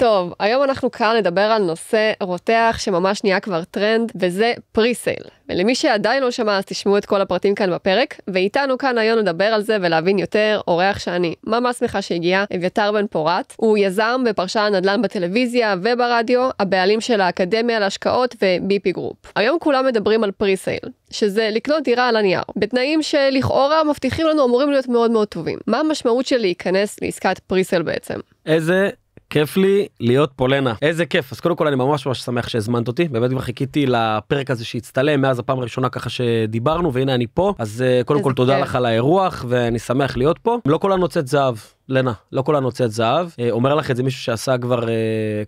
טוב, היום אנחנו כאן נדבר על נושא רותח שממש נהיה כבר טרנד, וזה פריסייל. ולמי שעדיין לא שמע, אז תשמעו את כל הפרטים כאן בפרק, ואיתנו כאן היום נדבר על זה ולהבין יותר, אורח שאני ממש שמחה שהגיע, אביתר בן פורת. הוא יזם ופרשן נדל"ן בטלוויזיה וברדיו, הבעלים של האקדמיה להשקעות ו-BP גרופ. היום כולם מדברים על פריסייל, שזה לקנות דירה על הנייר, בתנאים שלכאורה מבטיחים לנו אמורים להיות מאוד מאוד טובים. מה המשמעות של להיכנס לעסקת פריסייל בעצם? איזה כיף לי להיות פה לנה איזה כיף אז קודם כל אני ממש ממש שמח שהזמנת אותי באמת כבר חיכיתי לפרק הזה שהצטלם מאז הפעם הראשונה ככה שדיברנו והנה אני פה אז אה, קודם כל תודה לך על האירוח ואני שמח להיות פה לא כל הנוצאת זהב לנה, לא כל הנוצאת זהב. אה, אומר לך את זה מישהו שעשה כבר אה,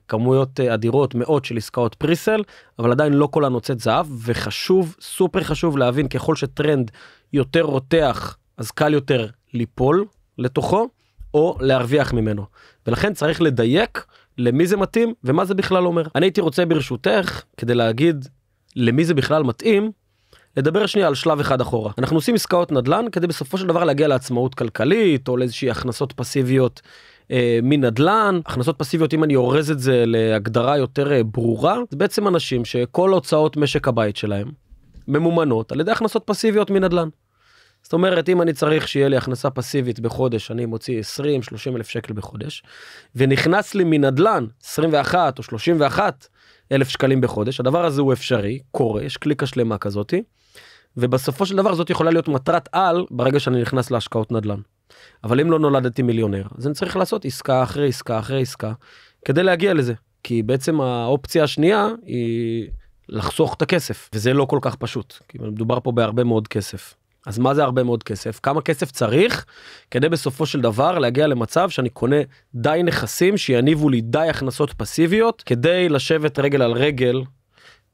כמויות אה, אדירות, מאות של עסקאות פריסל, אבל עדיין לא כל הנוצאת זהב, וחשוב, סופר חשוב להבין, ככל שטרנד יותר רותח, אז קל יותר ליפול לתוכו, או להרוויח ממנו. ולכן צריך לדייק למי זה מתאים ומה זה בכלל אומר. אני הייתי רוצה ברשותך, כדי להגיד למי זה בכלל מתאים, לדבר שנייה על שלב אחד אחורה. אנחנו עושים עסקאות נדל"ן כדי בסופו של דבר להגיע לעצמאות כלכלית או לאיזושהי הכנסות פסיביות אה, מנדל"ן. הכנסות פסיביות, אם אני אורז את זה להגדרה יותר אה, ברורה, זה בעצם אנשים שכל הוצאות משק הבית שלהם ממומנות על ידי הכנסות פסיביות מנדל"ן. זאת אומרת, אם אני צריך שיהיה לי הכנסה פסיבית בחודש, אני מוציא 20-30 אלף שקל בחודש, ונכנס לי מנדל"ן 21 או 31 אלף שקלים בחודש, הדבר הזה הוא אפשרי, קורה, יש קליקה שלמה כזאתי, ובסופו של דבר זאת יכולה להיות מטרת על ברגע שאני נכנס להשקעות נדל"ן. אבל אם לא נולדתי מיליונר, אז אני צריך לעשות עסקה אחרי עסקה אחרי עסקה, כדי להגיע לזה. כי בעצם האופציה השנייה היא לחסוך את הכסף, וזה לא כל כך פשוט, כי מדובר פה בהרבה מאוד כסף. אז מה זה הרבה מאוד כסף? כמה כסף צריך כדי בסופו של דבר להגיע למצב שאני קונה די נכסים שיניבו לי די הכנסות פסיביות כדי לשבת רגל על רגל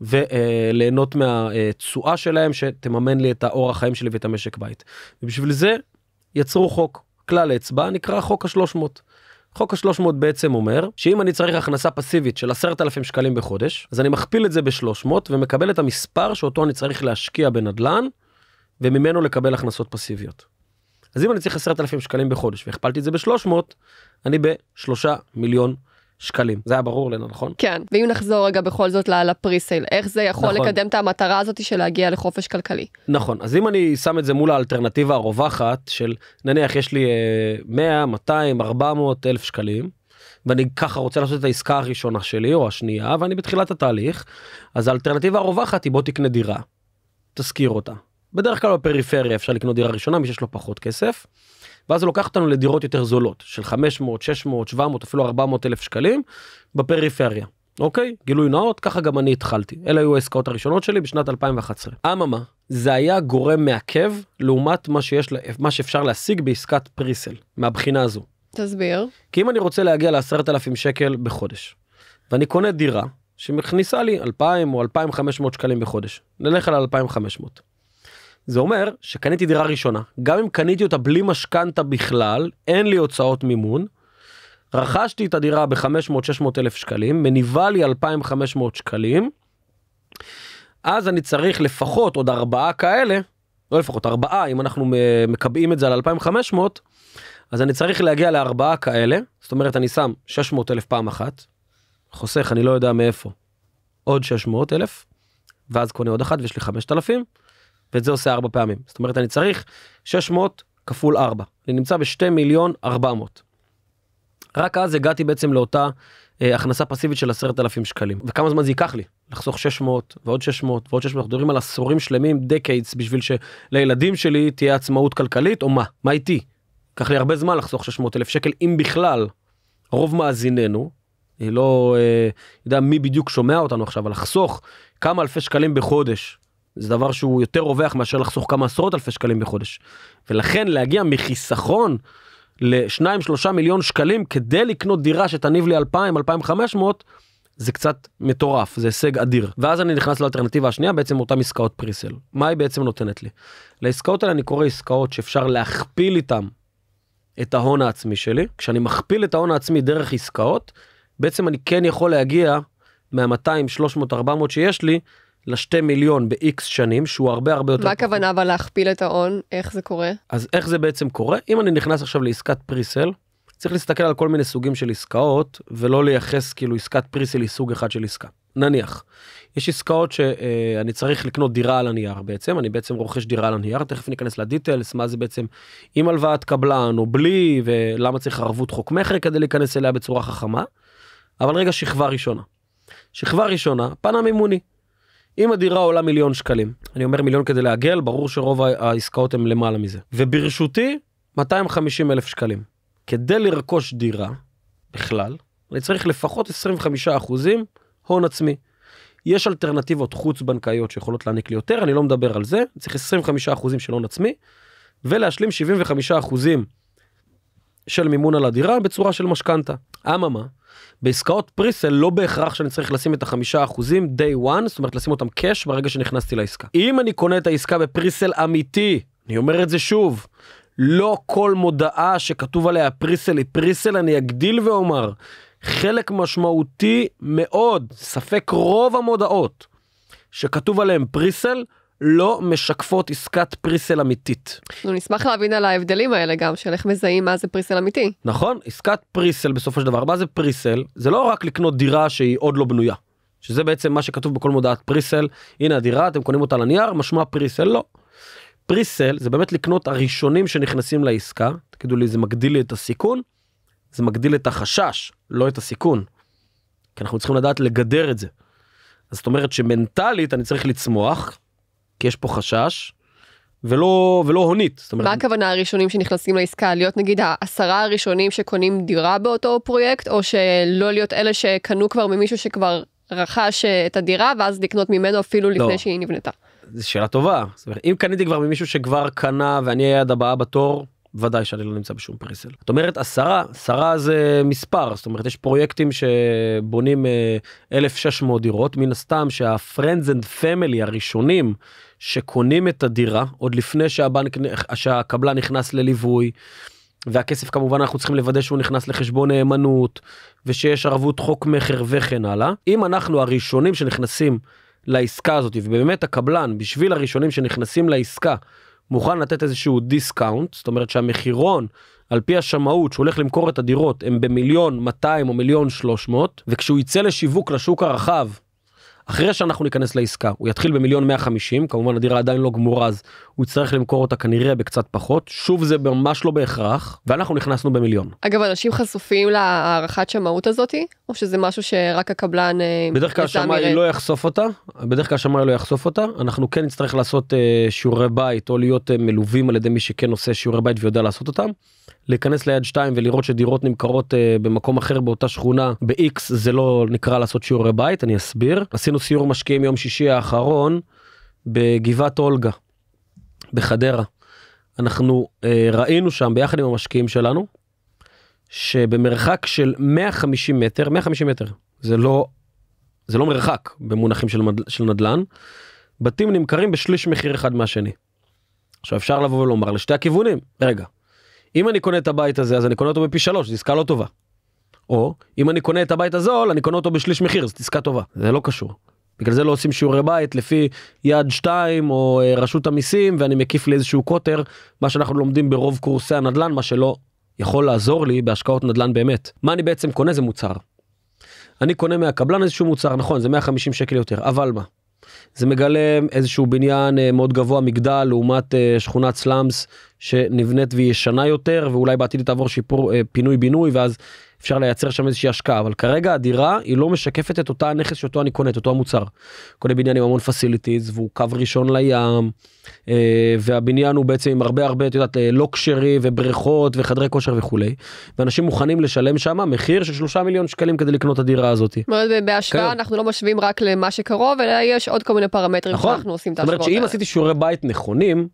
וליהנות אה, מהתשואה שלהם שתממן לי את האורח חיים שלי ואת המשק בית. ובשביל זה יצרו חוק, כלל אצבע נקרא חוק השלוש מאות. חוק השלוש מאות בעצם אומר שאם אני צריך הכנסה פסיבית של עשרת אלפים שקלים בחודש אז אני מכפיל את זה בשלוש מאות ומקבל את המספר שאותו אני צריך להשקיע בנדל"ן וממנו לקבל הכנסות פסיביות. אז אם אני צריך 10,000 שקלים בחודש והכפלתי את זה ב-300, אני ב-3 מיליון שקלים. זה היה ברור לנו, נכון? כן, ואם נחזור רגע בכל זאת לפריסייל, איך זה יכול נכון. לקדם את המטרה הזאת של להגיע לחופש כלכלי? נכון, אז אם אני שם את זה מול האלטרנטיבה הרווחת של נניח יש לי 100, 200, 400 אלף שקלים, ואני ככה רוצה לעשות את העסקה הראשונה שלי או השנייה ואני בתחילת התהליך אז האלטרנטיבה הרווחת היא בוא תקנה דירה. תשכיר אותה בדרך כלל בפריפריה אפשר לקנות דירה ראשונה, מי שיש לו פחות כסף. ואז זה לוקח אותנו לדירות יותר זולות, של 500, 600, 700, אפילו 400 אלף שקלים, בפריפריה. אוקיי? גילוי נאות, ככה גם אני התחלתי. אלה היו העסקאות הראשונות שלי בשנת 2011. אממה, זה היה גורם מעכב לעומת מה, שיש, מה שאפשר להשיג בעסקת פריסל, מהבחינה הזו. תסביר. כי אם אני רוצה להגיע ל-10,000 שקל בחודש, ואני קונה דירה שמכניסה לי 2,000 או 2,500 שקלים בחודש, נלך על 2,500. זה אומר שקניתי דירה ראשונה, גם אם קניתי אותה בלי משכנתה בכלל, אין לי הוצאות מימון, רכשתי את הדירה ב-500-600 אלף שקלים, מניבה לי 2,500 שקלים, אז אני צריך לפחות עוד ארבעה כאלה, לא לפחות ארבעה, אם אנחנו מקבעים את זה על 2,500, אז אני צריך להגיע לארבעה כאלה, זאת אומרת אני שם 600 אלף פעם אחת, חוסך אני לא יודע מאיפה, עוד 600 אלף, ואז קונה עוד אחת ויש לי 5,000. ואת זה עושה ארבע פעמים. זאת אומרת, אני צריך 600 כפול 4. אני נמצא ב-2 מיליון 400. רק אז הגעתי בעצם לאותה אה, הכנסה פסיבית של 10,000 שקלים. וכמה זמן זה ייקח לי? לחסוך 600 ועוד 600 ועוד 600, אנחנו מדברים על עשורים שלמים, decades, בשביל שלילדים שלי תהיה עצמאות כלכלית, או מה? מה איתי? לקח לי הרבה זמן לחסוך 600 אלף שקל, אם בכלל. רוב מאזיננו, אני אה, לא אה, יודע מי בדיוק שומע אותנו עכשיו, אבל לחסוך כמה אלפי שקלים בחודש זה דבר שהוא יותר רווח מאשר לחסוך כמה עשרות אלפי שקלים בחודש. ולכן להגיע מחיסכון לשניים שלושה מיליון שקלים כדי לקנות דירה שתניב לי אלפיים אלפיים חמש מאות זה קצת מטורף זה הישג אדיר ואז אני נכנס לאלטרנטיבה השנייה בעצם אותם עסקאות פריסל מה היא בעצם נותנת לי. לעסקאות האלה אני קורא עסקאות שאפשר להכפיל איתם את ההון העצמי שלי כשאני מכפיל את ההון העצמי דרך עסקאות בעצם אני כן יכול להגיע מה 200 300 400 שיש לי לשתי מיליון ב-X שנים, שהוא הרבה הרבה יותר... מה הכוונה אבל להכפיל את ההון? איך זה קורה? אז איך זה בעצם קורה? אם אני נכנס עכשיו לעסקת פריסל, צריך להסתכל על כל מיני סוגים של עסקאות, ולא לייחס כאילו עסקת פריסל היא סוג אחד של עסקה. נניח, יש עסקאות שאני אה, צריך לקנות דירה על הנייר בעצם, אני בעצם רוכש דירה על הנייר, תכף ניכנס לדיטלס, מה זה בעצם עם הלוואת קבלן או בלי, ולמה צריך ערבות חוק מכר כדי להיכנס אליה בצורה חכמה. אבל רגע, שכבה ראשונה. שכבה ראשונה, פן המימוני. אם הדירה עולה מיליון שקלים, אני אומר מיליון כדי לעגל, ברור שרוב העסקאות הן למעלה מזה. וברשותי, 250 אלף שקלים. כדי לרכוש דירה, בכלל, אני צריך לפחות 25 אחוזים הון עצמי. יש אלטרנטיבות חוץ-בנקאיות שיכולות להעניק לי יותר, אני לא מדבר על זה, צריך 25 אחוזים של הון עצמי, ולהשלים 75 אחוזים של מימון על הדירה בצורה של משכנתה. אממה, בעסקאות פריסל לא בהכרח שאני צריך לשים את החמישה אחוזים day one, זאת אומרת לשים אותם קאש ברגע שנכנסתי לעסקה. אם אני קונה את העסקה בפריסל אמיתי, אני אומר את זה שוב, לא כל מודעה שכתוב עליה פריסל היא פריסל, אני אגדיל ואומר, חלק משמעותי מאוד, ספק רוב המודעות שכתוב עליהם פריסל, לא משקפות עסקת פריסל אמיתית. נו, נשמח להבין על ההבדלים האלה גם, של איך מזהים מה זה פריסל אמיתי. נכון, עסקת פריסל בסופו של דבר, מה זה פריסל? זה לא רק לקנות דירה שהיא עוד לא בנויה, שזה בעצם מה שכתוב בכל מודעת פריסל, הנה הדירה, אתם קונים אותה לנייר, משמע פריסל לא. פריסל זה באמת לקנות הראשונים שנכנסים לעסקה, תגידו לי זה מגדיל לי את הסיכון, זה מגדיל את החשש, לא את הסיכון. כי אנחנו צריכים לדעת לגדר את זה. אז זאת אומרת שמנטלית אני צריך לצמוח, כי יש פה חשש, ולא, ולא הונית. אומרת... מה הכוונה הראשונים שנכנסים לעסקה? להיות נגיד העשרה הראשונים שקונים דירה באותו פרויקט, או שלא להיות אלה שקנו כבר ממישהו שכבר רכש אה, את הדירה, ואז לקנות ממנו אפילו לפני לא. שהיא נבנתה? זו שאלה טובה. זאת אומרת, אם קניתי כבר ממישהו שכבר קנה ואני היד הבאה בתור, ודאי שאני לא נמצא בשום פריסל. זאת אומרת עשרה, עשרה זה מספר, זאת אומרת יש פרויקטים שבונים 1,600 אה, דירות, מן הסתם שהפרנדס אנד פמילי הראשונים שקונים את הדירה עוד לפני שהבנק, שהקבלן נכנס לליווי, והכסף כמובן אנחנו צריכים לוודא שהוא נכנס לחשבון נאמנות, ושיש ערבות חוק מכר וכן הלאה. אם אנחנו הראשונים שנכנסים לעסקה הזאת, ובאמת הקבלן, בשביל הראשונים שנכנסים לעסקה, מוכן לתת איזשהו דיסקאונט, זאת אומרת שהמחירון על פי השמאות שהוא הולך למכור את הדירות הם במיליון 200 או מיליון 300 וכשהוא יצא לשיווק לשוק הרחב אחרי שאנחנו ניכנס לעסקה הוא יתחיל במיליון 150 כמובן הדירה עדיין לא גמורה אז הוא יצטרך למכור אותה כנראה בקצת פחות שוב זה ממש לא בהכרח ואנחנו נכנסנו במיליון. אגב אנשים חשופים להערכת שמאות הזאתי או שזה משהו שרק הקבלן אה, בדרך כלל השמאי לא יחשוף אותה בדרך כלל השמאי לא יחשוף אותה אנחנו כן נצטרך לעשות אה, שיעורי בית או להיות אה, מלווים על ידי מי שכן עושה שיעורי בית ויודע לעשות אותם. להיכנס ליד 2 ולראות שדירות נמכרות אה, במקום אחר באותה שכונה ב-X זה לא נקרא לעשות שיעורי בית, אני אסביר. עשינו סיור משקיעים יום שישי האחרון בגבעת אולגה, בחדרה. אנחנו אה, ראינו שם ביחד עם המשקיעים שלנו, שבמרחק של 150 מטר, 150 מטר, זה לא, זה לא מרחק במונחים של, מד, של נדל"ן, בתים נמכרים בשליש מחיר אחד מהשני. עכשיו אפשר לבוא ולומר לשתי הכיוונים, רגע, אם אני קונה את הבית הזה אז אני קונה אותו בפי שלוש, זו עסקה לא טובה. או אם אני קונה את הבית הזול אני קונה אותו בשליש מחיר, זו עסקה טובה, זה לא קשור. בגלל זה לא עושים שיעורי בית לפי יד 2 או אה, רשות המיסים ואני מקיף לאיזשהו קוטר מה שאנחנו לומדים ברוב קורסי הנדל"ן מה שלא יכול לעזור לי בהשקעות נדל"ן באמת. מה אני בעצם קונה זה מוצר. אני קונה מהקבלן איזשהו מוצר נכון זה 150 שקל יותר אבל מה זה מגלם איזשהו בניין אה, מאוד גבוה, מגדל, לעומת אה, שכונת סלאמס שנבנית וישנה יותר, ואולי בעתיד תעבור שיפור אה, פינוי-בינוי, ואז אפשר לייצר שם איזושהי השקעה, אבל כרגע הדירה היא לא משקפת את אותה הנכס שאותו אני קונה, את אותו המוצר. קונה בניין עם המון פסיליטיז והוא קו ראשון לים, אה, והבניין הוא בעצם עם הרבה הרבה, את יודעת, אה, לוקשרי ובריכות וחדרי כושר וכולי, ואנשים מוכנים לשלם שם מחיר של שלושה מיליון שקלים כדי לקנות את הדירה הזאת. אה, בהשוואה כן. אנחנו לא משווים רק למה שקרוב, אלא יש עוד כל מיני פרמטרים נכון. שאנחנו עושים את ההשוואות האלה. זאת אומרת שאם עשיתי שיעורי בית נכונים,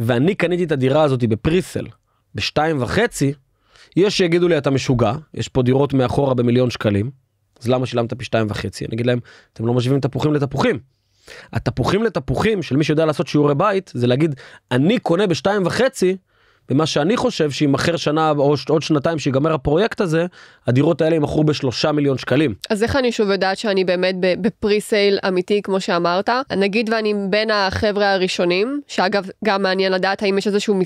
ואני קניתי את הדירה הזאת בפריסל, בשתיים וחצי, יש שיגידו לי אתה משוגע, יש פה דירות מאחורה במיליון שקלים, אז למה שילמת פי שתיים וחצי? אני אגיד להם, אתם לא משווים תפוחים לתפוחים. התפוחים לתפוחים של מי שיודע לעשות שיעורי בית, זה להגיד, אני קונה בשתיים וחצי ומה שאני חושב שימכר שנה או עוד שנתיים שיגמר הפרויקט הזה, הדירות האלה ימכרו בשלושה מיליון שקלים. אז איך אני שוב יודעת שאני באמת בפרי סייל אמיתי כמו שאמרת? נגיד ואני בין החבר'ה הראשונים, שאגב גם מעניין לדעת האם יש איזשהו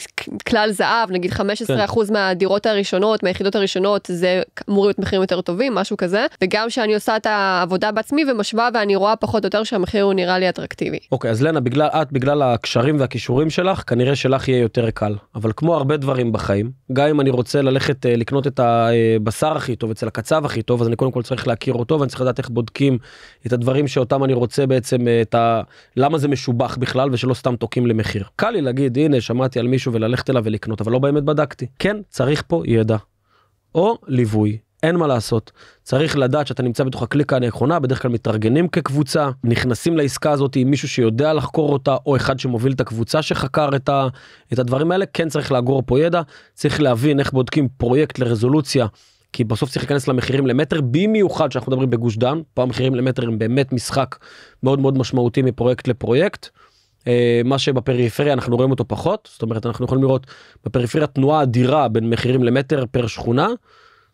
כלל זהב, נגיד 15% כן. מהדירות הראשונות, מהיחידות הראשונות, זה אמור להיות מחירים יותר טובים, משהו כזה, וגם שאני עושה את העבודה בעצמי ומשווה ואני רואה פחות או יותר שהמחיר הוא נראה לי אטרקטיבי. אוקיי, אז לנה, בגלל, את, בגלל הקשרים והכישורים שלך, כנראה שלך יהיה יותר קל. אבל כמו הרבה דברים בחיים, גם אם אני רוצה ללכת אה, לקנות את הבשר אה, הכי טוב אצל הקצב הכי טוב, אז אני קודם כל צריך להכיר אותו ואני צריך לדעת איך בודקים את הדברים שאותם אני רוצה בעצם, אה, את ה... למה זה משובח בכלל ושלא סתם תוקעים למחיר. קל לי להגיד, הנה, שמעתי על מישהו וללכת אליו ולקנות, אבל לא באמת בדקתי. כן, צריך פה ידע. או ליווי, אין מה לעשות. צריך לדעת שאתה נמצא בתוך הקליקה הנכונה, בדרך כלל מתארגנים כקבוצה, נכנסים לעסקה הזאת עם מישהו שיודע לחקור אותה, או אחד שמוביל את הקבוצה שחקר את, ה, את הדברים האלה. כן צריך לאגור פה ידע, צריך להבין איך בודקים פרויקט לרזולוציה. כי בסוף צריך להיכנס למחירים למטר, במיוחד שאנחנו מדברים בגוש דן, פה המחירים למטר הם באמת משחק מאוד מאוד משמעותי מפרויקט לפרויקט. אה, מה שבפריפריה אנחנו רואים אותו פחות, זאת אומרת אנחנו יכולים לראות בפריפריה תנועה אדירה בין מחירים למטר פר שכונה.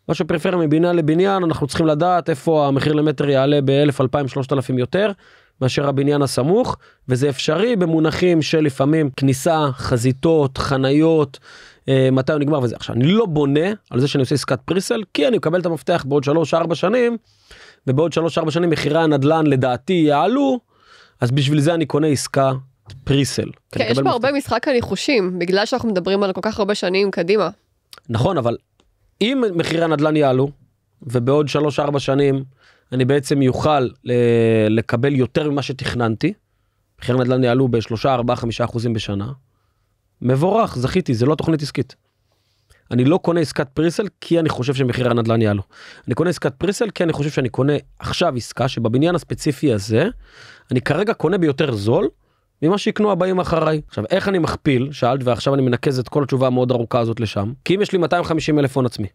מה שפריפריה מבניין לבניין אנחנו צריכים לדעת איפה המחיר למטר יעלה ב-1000, 2000, 3000 יותר מאשר הבניין הסמוך וזה אפשרי במונחים של לפעמים כניסה, חזיתות, חניות, אה, מתי הוא נגמר וזה. עכשיו אני לא בונה על זה שאני עושה עסקת פריסל כי אני מקבל את המפתח בעוד 3-4 שנים ובעוד 3-4 שנים מחירי הנדלן לדעתי יעלו אז בשביל זה אני קונה עסקה פריסל. כן, יש פה מפתח. הרבה משחק הניחושים בגלל שאנחנו מדברים על כל כך הרבה שנים קדימה. נכון אבל אם מחירי הנדל"ן יעלו, ובעוד 3-4 שנים אני בעצם יוכל אה, לקבל יותר ממה שתכננתי, מחירי הנדל"ן יעלו ב-3-4-5% אחוזים בשנה, מבורך, זכיתי, זה לא תוכנית עסקית. אני לא קונה עסקת פריסל כי אני חושב שמחירי הנדל"ן יעלו. אני קונה עסקת פריסל כי אני חושב שאני קונה עכשיו עסקה שבבניין הספציפי הזה, אני כרגע קונה ביותר זול, ממה שיקנו הבאים אחריי. עכשיו, איך אני מכפיל, שאלת, ועכשיו אני מנקז את כל התשובה המאוד ארוכה הזאת לשם, כי אם יש לי 250 אלף הון עצמי,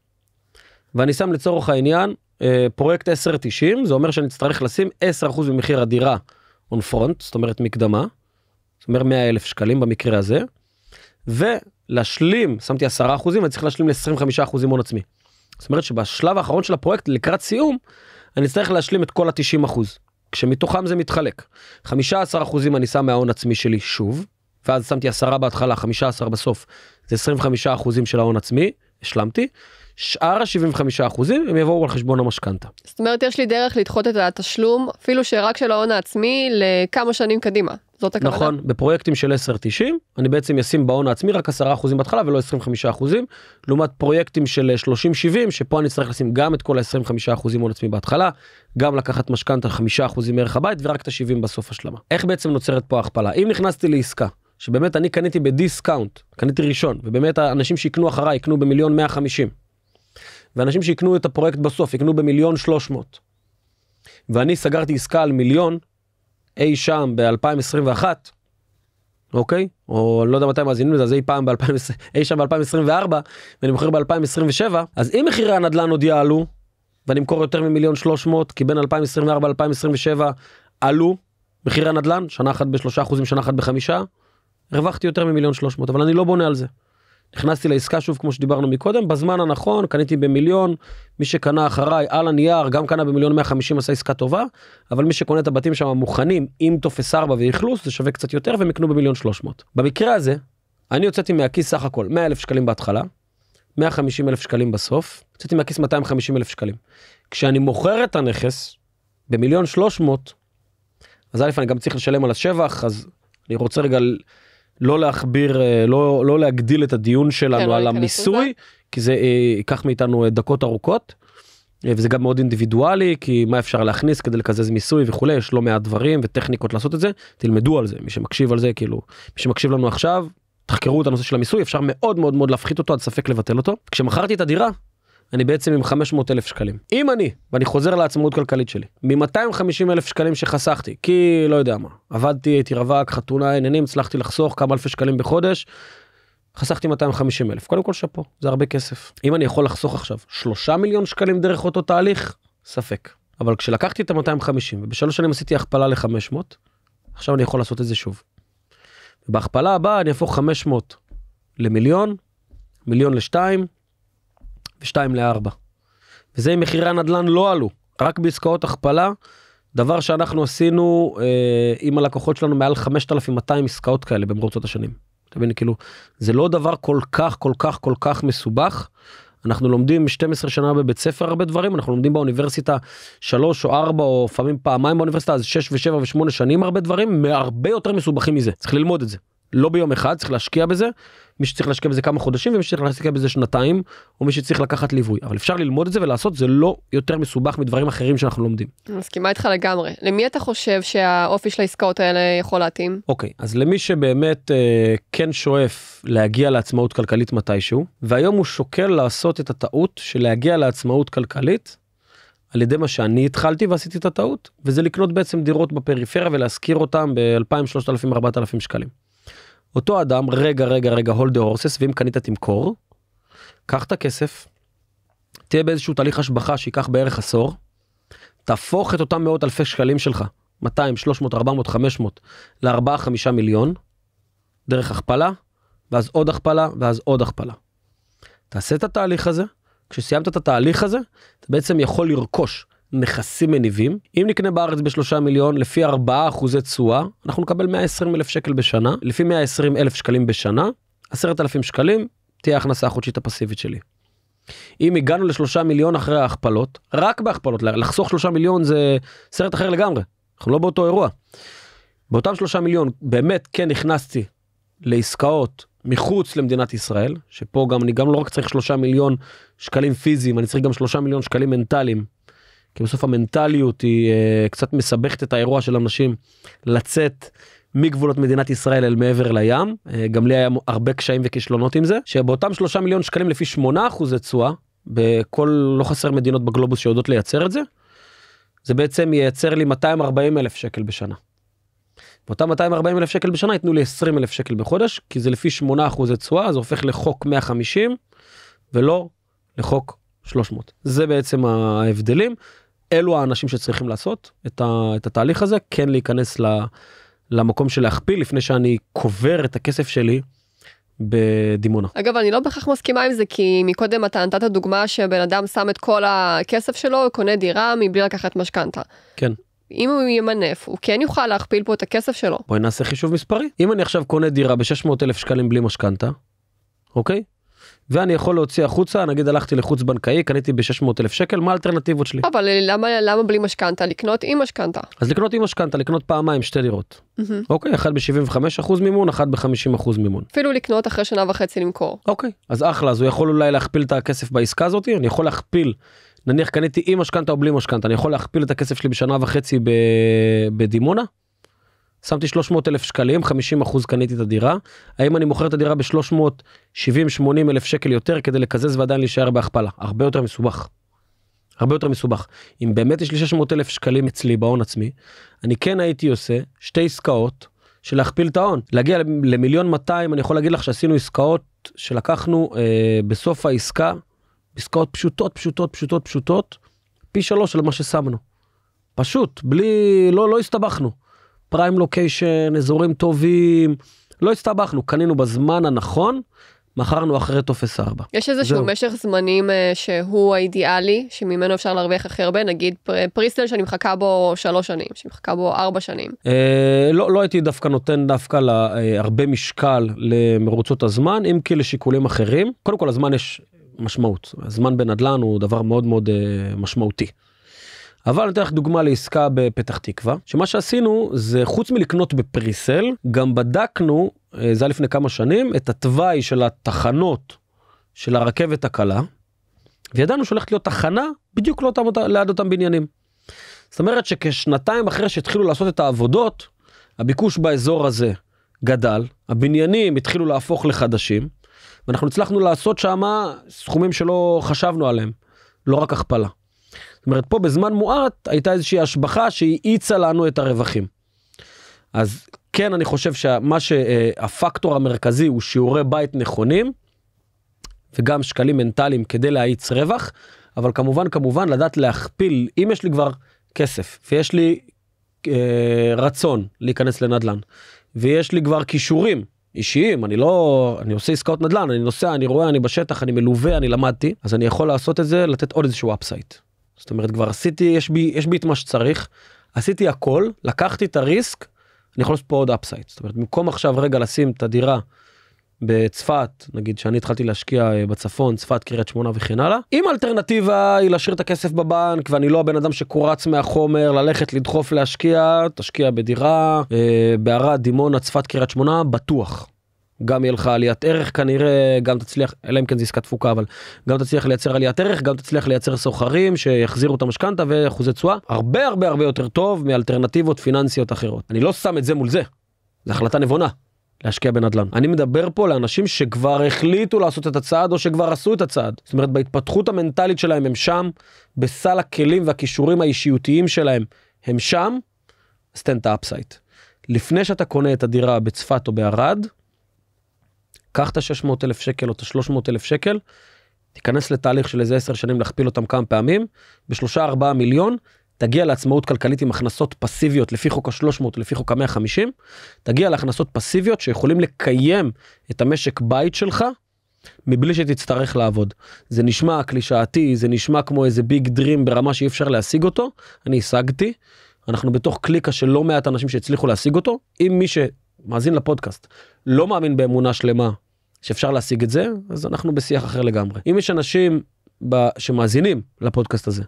ואני שם לצורך העניין אה, פרויקט 1090, זה אומר שאני אצטרך לשים 10% ממחיר הדירה on front, זאת אומרת מקדמה, זאת אומרת 100 אלף שקלים במקרה הזה, ולהשלים, שמתי 10 אחוזים, אני צריך להשלים ל-25 הון עצמי. זאת אומרת שבשלב האחרון של הפרויקט, לקראת סיום, אני אצטרך להשלים את כל ה-90 כשמתוכם זה מתחלק. 15% אני שם מההון עצמי שלי שוב, ואז שמתי 10 בהתחלה, 15 בסוף, זה 25% של ההון עצמי, השלמתי. שאר ה-75% הם יבואו על חשבון המשכנתה. זאת אומרת, יש לי דרך לדחות את התשלום, אפילו שרק של ההון העצמי, לכמה שנים קדימה. זאת הכוונה. נכון, בפרויקטים של 10-90, אני בעצם אשים בהון העצמי רק 10% בהתחלה ולא 25%, לעומת פרויקטים של 30-70, שפה אני צריך לשים גם את כל ה-25% הון עצמי בהתחלה, גם לקחת משכנתה 5% מערך הבית ורק את ה-70 בסוף השלמה. איך בעצם נוצרת פה ההכפלה? אם נכנסתי לעסקה, שבאמת אני קניתי בדיסקאונט, קניתי ראשון, ובאמת האנשים שיקנו אחריי יקנו במיליון 150, ואנשים שיקנו את הפרויקט בסוף יקנו במיליון 300, ואני סגרתי עסקה על מיליון, אי שם ב-2021, אוקיי? או אני לא יודע מתי מאזינים לזה, אז אי פעם ב-2020, אי שם ב-2024, ואני מוכר ב-2027, אז אם מחירי הנדלן עוד יעלו, ואני אמכור יותר ממיליון 300, כי בין 2024 ל-2027 עלו מחירי הנדלן, שנה אחת בשלושה אחוזים, שנה אחת בחמישה, הרווחתי יותר ממיליון 300, אבל אני לא בונה על זה. נכנסתי לעסקה שוב כמו שדיברנו מקודם בזמן הנכון קניתי במיליון מי שקנה אחריי על הנייר גם קנה במיליון 150 עשה עסקה טובה אבל מי שקונה את הבתים שם מוכנים עם טופס 4 ואכלוס זה שווה קצת יותר והם יקנו במיליון 300. במקרה הזה אני הוצאתי מהכיס סך הכל 100 אלף שקלים בהתחלה 150 אלף שקלים בסוף הוצאתי מהכיס 250 אלף שקלים. כשאני מוכר את הנכס במיליון 300 אז א' אני גם צריך לשלם על השבח אז אני רוצה רגע לא להכביר, אה, לא, לא להגדיל את הדיון שלנו על המיסוי, כי זה אה, ייקח מאיתנו אה, דקות ארוכות. וזה גם מאוד אינדיבידואלי, כי מה אפשר להכניס כדי לקזז מיסוי וכולי, יש לא מעט דברים וטכניקות לעשות את זה, תלמדו על זה, מי שמקשיב על זה, כאילו, מי שמקשיב לנו עכשיו, תחקרו את הנושא של המיסוי, אפשר מאוד מאוד מאוד להפחית אותו, עד ספק לבטל אותו. כשמכרתי את הדירה, אני בעצם עם 500 אלף שקלים. אם אני, ואני חוזר לעצמאות כלכלית שלי, מ-250 אלף שקלים שחסכתי, כי לא יודע מה, עבדתי, הייתי רווק, חתונה, עניינים, הצלחתי לחסוך כמה אלפי שקלים בחודש, חסכתי 250 אלף. קודם כל שאפו, זה הרבה כסף. אם אני יכול לחסוך עכשיו 3 מיליון שקלים דרך אותו תהליך, ספק. אבל כשלקחתי את ה-250 ובשלוש שנים עשיתי הכפלה ל-500, עכשיו אני יכול לעשות את זה שוב. בהכפלה הבאה אני אהפוך 500 למיליון, מיליון לשתיים, ו-2 ל-4. וזה אם מחירי הנדלן לא עלו, רק בעסקאות הכפלה, דבר שאנחנו עשינו אה, עם הלקוחות שלנו מעל 5,200 עסקאות כאלה במרוצות השנים. אתה מבין, כאילו, זה לא דבר כל כך, כל כך, כל כך מסובך. אנחנו לומדים 12 שנה בבית ספר הרבה דברים, אנחנו לומדים באוניברסיטה 3 או 4 או לפעמים פעמיים באוניברסיטה, אז 6 ו-7 ו-8 שנים הרבה דברים, מהרבה יותר מסובכים מזה, צריך ללמוד את זה. לא ביום אחד צריך להשקיע בזה מי שצריך להשקיע בזה כמה חודשים ומי שצריך להשקיע בזה שנתיים או מי שצריך לקחת ליווי אבל אפשר ללמוד את זה ולעשות זה לא יותר מסובך מדברים אחרים שאנחנו לומדים. מסכימה איתך לגמרי למי אתה חושב שהאופי של העסקאות האלה יכול להתאים? אוקיי okay, אז למי שבאמת אה, כן שואף להגיע לעצמאות כלכלית מתישהו והיום הוא שוקל לעשות את הטעות של להגיע לעצמאות כלכלית על ידי מה שאני התחלתי ועשיתי את הטעות וזה לקנות בעצם דירות בפריפריה ולהשכיר אותם ב-2000, 3000, 4000 שקלים. אותו אדם, רגע, רגע, רגע, הולד דה הורסס, ואם קנית תמכור, קח את הכסף, תהיה באיזשהו תהליך השבחה שייקח בערך עשור, תהפוך את אותם מאות אלפי שקלים שלך, 200, 300, 400, 500, ל-4-5 מיליון, דרך הכפלה, ואז עוד הכפלה, ואז עוד הכפלה. תעשה את התהליך הזה, כשסיימת את התהליך הזה, אתה בעצם יכול לרכוש נכסים מניבים. אם נקנה בארץ בשלושה מיליון, לפי ארבעה אחוזי תשואה, אנחנו נקבל 120 אלף שקל בשנה. לפי 120 אלף שקלים בשנה, עשרת אלפים שקלים תהיה ההכנסה החודשית הפסיבית שלי. אם הגענו לשלושה מיליון אחרי ההכפלות, רק בהכפלות, לחסוך שלושה מיליון זה סרט אחר לגמרי, אנחנו לא באותו אירוע. באותם שלושה מיליון באמת כן נכנסתי לעסקאות מחוץ למדינת ישראל, שפה גם אני גם לא רק צריך שלושה מיליון שקלים פיזיים, אני צריך גם שלושה מיליון שקלים מנטליים כי בסוף המנטליות היא אה, קצת מסבכת את האירוע של אנשים לצאת מגבולות מדינת ישראל אל מעבר לים. אה, גם לי היה הרבה קשיים וכישלונות עם זה, שבאותם שלושה מיליון שקלים לפי שמונה 8% תשואה, בכל לא חסר מדינות בגלובוס שיודעות לייצר את זה, זה בעצם ייצר לי 240 אלף שקל בשנה. באותם 240 אלף שקל בשנה ייתנו לי 20 אלף שקל בחודש, כי זה לפי 8% תשואה, זה הופך לחוק 150 ולא לחוק 300. זה בעצם ההבדלים. אלו האנשים שצריכים לעשות את, ה, את התהליך הזה, כן להיכנס ל, למקום של להכפיל לפני שאני קובר את הכסף שלי בדימונה. אגב, אני לא בהכרח מסכימה עם זה, כי מקודם אתה נתת דוגמה שבן אדם שם את כל הכסף שלו, קונה דירה מבלי לקחת משכנתה. כן. אם הוא ימנף, הוא כן יוכל להכפיל פה את הכסף שלו. בואי נעשה חישוב מספרי. אם אני עכשיו קונה דירה ב 600000 שקלים בלי משכנתה, אוקיי? ואני יכול להוציא החוצה, נגיד הלכתי לחוץ בנקאי, קניתי ב 600000 שקל, מה האלטרנטיבות שלי? אבל אה, למה, למה בלי משכנתה? לקנות עם משכנתה. אז לקנות עם משכנתה, לקנות פעמיים שתי דירות. Mm-hmm. אוקיי, אחת ב-75% מימון, אחת ב-50% מימון. אפילו לקנות אחרי שנה וחצי למכור. אוקיי, אז אחלה, אז הוא יכול אולי להכפיל את הכסף בעסקה הזאת, אני יכול להכפיל, נניח קניתי עם משכנתה או בלי משכנתה, אני יכול להכפיל את הכסף שלי בשנה וחצי ב- בדימונה? שמתי 300 אלף שקלים 50 אחוז קניתי את הדירה האם אני מוכר את הדירה ב-370 80 אלף שקל יותר כדי לקזז ועדיין להישאר בהכפלה הרבה יותר מסובך. הרבה יותר מסובך אם באמת יש לי 600 אלף שקלים אצלי בהון עצמי אני כן הייתי עושה שתי עסקאות של להכפיל את ההון להגיע למיליון 200 אני יכול להגיד לך שעשינו עסקאות שלקחנו אה, בסוף העסקה עסקאות פשוטות פשוטות פשוטות פשוטות פי שלוש על מה ששמנו. פשוט בלי לא לא הסתבכנו. פריים לוקיישן, אזורים טובים, לא הסתבכנו, קנינו בזמן הנכון, מכרנו אחרי טופס 4. יש איזשהו משך זמנים אה, שהוא האידיאלי, שממנו אפשר להרוויח הכי הרבה, נגיד פר, פריסטל שאני מחכה בו שלוש שנים, שאני מחכה בו ארבע שנים. אה, לא, לא הייתי דווקא נותן דווקא לה, אה, הרבה משקל למרוצות הזמן, אם כי לשיקולים אחרים. קודם כל, הזמן יש משמעות. הזמן בנדל"ן הוא דבר מאוד מאוד אה, משמעותי. אבל אני אתן לך דוגמה לעסקה בפתח תקווה, שמה שעשינו זה חוץ מלקנות בפריסל, גם בדקנו, אה, זה היה לפני כמה שנים, את התוואי של התחנות של הרכבת הקלה, וידענו שהולכת להיות תחנה בדיוק לא אותם, ליד אותם בניינים. זאת אומרת שכשנתיים אחרי שהתחילו לעשות את העבודות, הביקוש באזור הזה גדל, הבניינים התחילו להפוך לחדשים, ואנחנו הצלחנו לעשות שם סכומים שלא חשבנו עליהם, לא רק הכפלה. זאת אומרת, פה בזמן מועט הייתה איזושהי השבחה שהאיצה לנו את הרווחים. אז כן, אני חושב שמה שהפקטור המרכזי הוא שיעורי בית נכונים, וגם שקלים מנטליים כדי להאיץ רווח, אבל כמובן, כמובן, לדעת להכפיל, אם יש לי כבר כסף, ויש לי אה, רצון להיכנס לנדל"ן, ויש לי כבר כישורים אישיים, אני לא, אני עושה עסקאות נדל"ן, אני נוסע, אני רואה, אני בשטח, אני מלווה, אני למדתי, אז אני יכול לעשות את זה, לתת עוד איזשהו אפסייט. זאת אומרת כבר עשיתי יש בי יש בי את מה שצריך עשיתי הכל לקחתי את הריסק אני יכול לעשות פה עוד אפסייד זאת אומרת במקום עכשיו רגע לשים את הדירה בצפת נגיד שאני התחלתי להשקיע אה, בצפון צפת קריית שמונה וכן הלאה אם האלטרנטיבה היא להשאיר את הכסף בבנק ואני לא הבן אדם שקורץ מהחומר ללכת לדחוף להשקיע תשקיע בדירה אה, בערד דימונה צפת קריית שמונה בטוח גם יהיה לך עליית ערך כנראה, גם תצליח, אלא אם כן זה עסקת תפוקה, אבל גם תצליח לייצר עליית ערך, גם תצליח לייצר סוחרים שיחזירו את המשכנתה ואחוזי תשואה, הרבה הרבה הרבה יותר טוב מאלטרנטיבות פיננסיות אחרות. אני לא שם את זה מול זה, זו החלטה נבונה. להשקיע בנדל"ן. אני מדבר פה לאנשים שכבר החליטו לעשות את הצעד או שכבר עשו את הצעד. זאת אומרת, בהתפתחות המנטלית שלהם הם שם, בסל הכלים והכישורים האישיותיים שלהם הם שם, אז תן את האפסייט. לפני שאתה קונה את הדירה בצפת או בערד, קח את ה 600000 שקל או את ה 300000 שקל, תיכנס לתהליך של איזה 10 שנים להכפיל אותם כמה פעמים, ב-3-4 מיליון, תגיע לעצמאות כלכלית עם הכנסות פסיביות לפי חוק ה-300 לפי חוק ה-150, תגיע להכנסות פסיביות שיכולים לקיים את המשק בית שלך מבלי שתצטרך לעבוד. זה נשמע קלישאתי, זה נשמע כמו איזה ביג דרים ברמה שאי אפשר להשיג אותו, אני השגתי. אנחנו בתוך קליקה של לא מעט אנשים שהצליחו להשיג אותו. אם מי שמאזין לפודקאסט לא מאמין באמונה שלמה שאפשר להשיג את זה, אז אנחנו בשיח אחר לגמרי. אם יש אנשים ב... שמאזינים לפודקאסט הזה,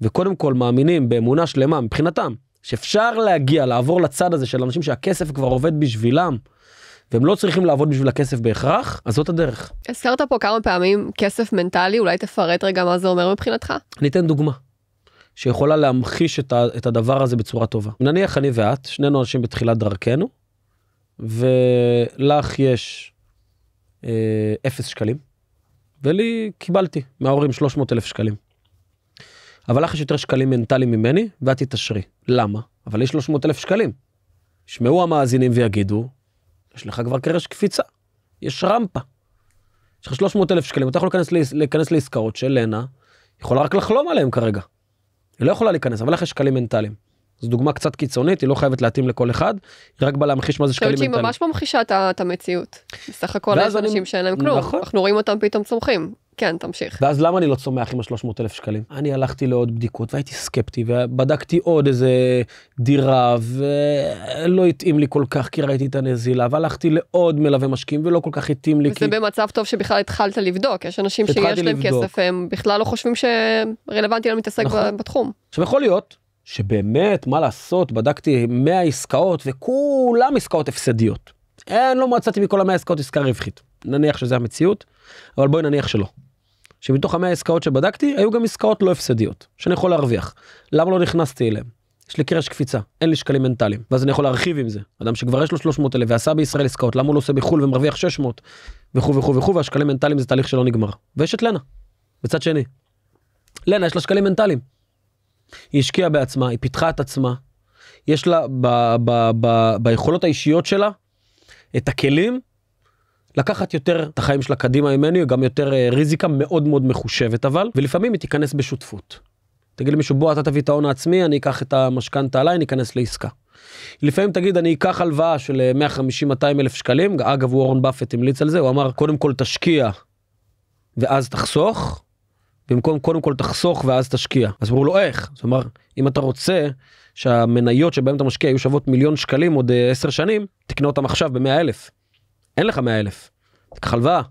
וקודם כל מאמינים באמונה שלמה מבחינתם, שאפשר להגיע, לעבור לצד הזה של אנשים שהכסף כבר עובד בשבילם, והם לא צריכים לעבוד בשביל הכסף בהכרח, אז זאת הדרך. הזכרת פה כמה פעמים כסף מנטלי, אולי תפרט רגע מה זה אומר מבחינתך? אני אתן דוגמה. שיכולה להמחיש את, ה, את הדבר הזה בצורה טובה. נניח אני ואת, שנינו אנשים בתחילת דרכנו, ולך יש אה, אפס שקלים, ולי קיבלתי מההורים 300 אלף שקלים. אבל לך יש יותר שקלים מנטליים ממני, ואת תתעשרי. למה? אבל יש 300 אלף שקלים. ישמעו המאזינים ויגידו, יש לך כבר קרש קפיצה, יש רמפה. יש לך 300 אלף שקלים, אתה יכול להיכנס, להיכנס לעסקאות שלנה יכולה רק לחלום עליהם כרגע. היא לא יכולה להיכנס, אבל לך יש שקלים מנטליים. זו דוגמה קצת קיצונית, היא לא חייבת להתאים לכל אחד, היא רק באה להמחיש מה זה שקלים מנטליים. אני חושבת שהיא ממש ממחישה את המציאות. בסך הכל יש אנשים אני... שאין להם כלום, נכון. אנחנו רואים אותם פתאום צומחים. כן, תמשיך. ואז למה אני לא צומח עם ה 300000 שקלים? אני הלכתי לעוד בדיקות והייתי סקפטי, ובדקתי עוד איזה דירה, ולא התאים לי כל כך, כי ראיתי את הנזילה, והלכתי לעוד מלווה משקיעים, ולא כל כך התאים לי. וזה כי... במצב טוב שבכלל התחלת לבדוק, יש אנשים שיש להם לבדוק. כסף, הם בכלל לא חושבים שרלוונטי להם להתעסק נכון. בתחום. עכשיו, יכול להיות שבאמת, מה לעשות, בדקתי 100 עסקאות וכולם עסקאות הפסדיות. אין, לא מצאתי מכל המאה עסקאות עסקה רווחית. נניח שזה המציאות, אבל בואי נניח שלא. שמתוך המאה עסקאות שבדקתי, היו גם עסקאות לא הפסדיות, שאני יכול להרוויח. למה לא נכנסתי אליהן? יש לי קרש קפיצה, אין לי שקלים מנטליים, ואז אני יכול להרחיב עם זה. אדם שכבר יש לו 300 אלף ועשה בישראל עסקאות, למה הוא לא עושה בחו"ל ומרוויח 600? וכו' וכו' וכו', והשקלים מנטליים זה תהליך שלא נגמר. ויש את לנה, בצד שני. לנה יש לה שקלים מנטליים. היא השקיעה בעצמה, היא פיתחה את עצמה, יש לה ב, ב, ב, ב, ביכולות האישיות שלה את הכלים לקחת יותר את החיים שלה קדימה ממני, גם יותר אה, ריזיקה מאוד מאוד מחושבת אבל, ולפעמים היא תיכנס בשותפות. תגיד למישהו, בוא, אתה תביא את ההון העצמי, אני אקח את המשכנתה עליי, אני אכנס לעסקה. לפעמים תגיד, אני אקח הלוואה של 150-200 אה, אלף שקלים, אגב, וורן באפט המליץ על זה, הוא אמר, קודם כל תשקיע ואז תחסוך, במקום קודם כל תחסוך ואז תשקיע. אז אמרו לו איך? זאת אומרת, אם אתה רוצה שהמניות שבהן אתה משקיע יהיו שוות מיליון שקלים עוד אה, עשר שנים, תקנה אותם עכשיו במאה אלף. אין לך מאה אלף. תקח הלוואה.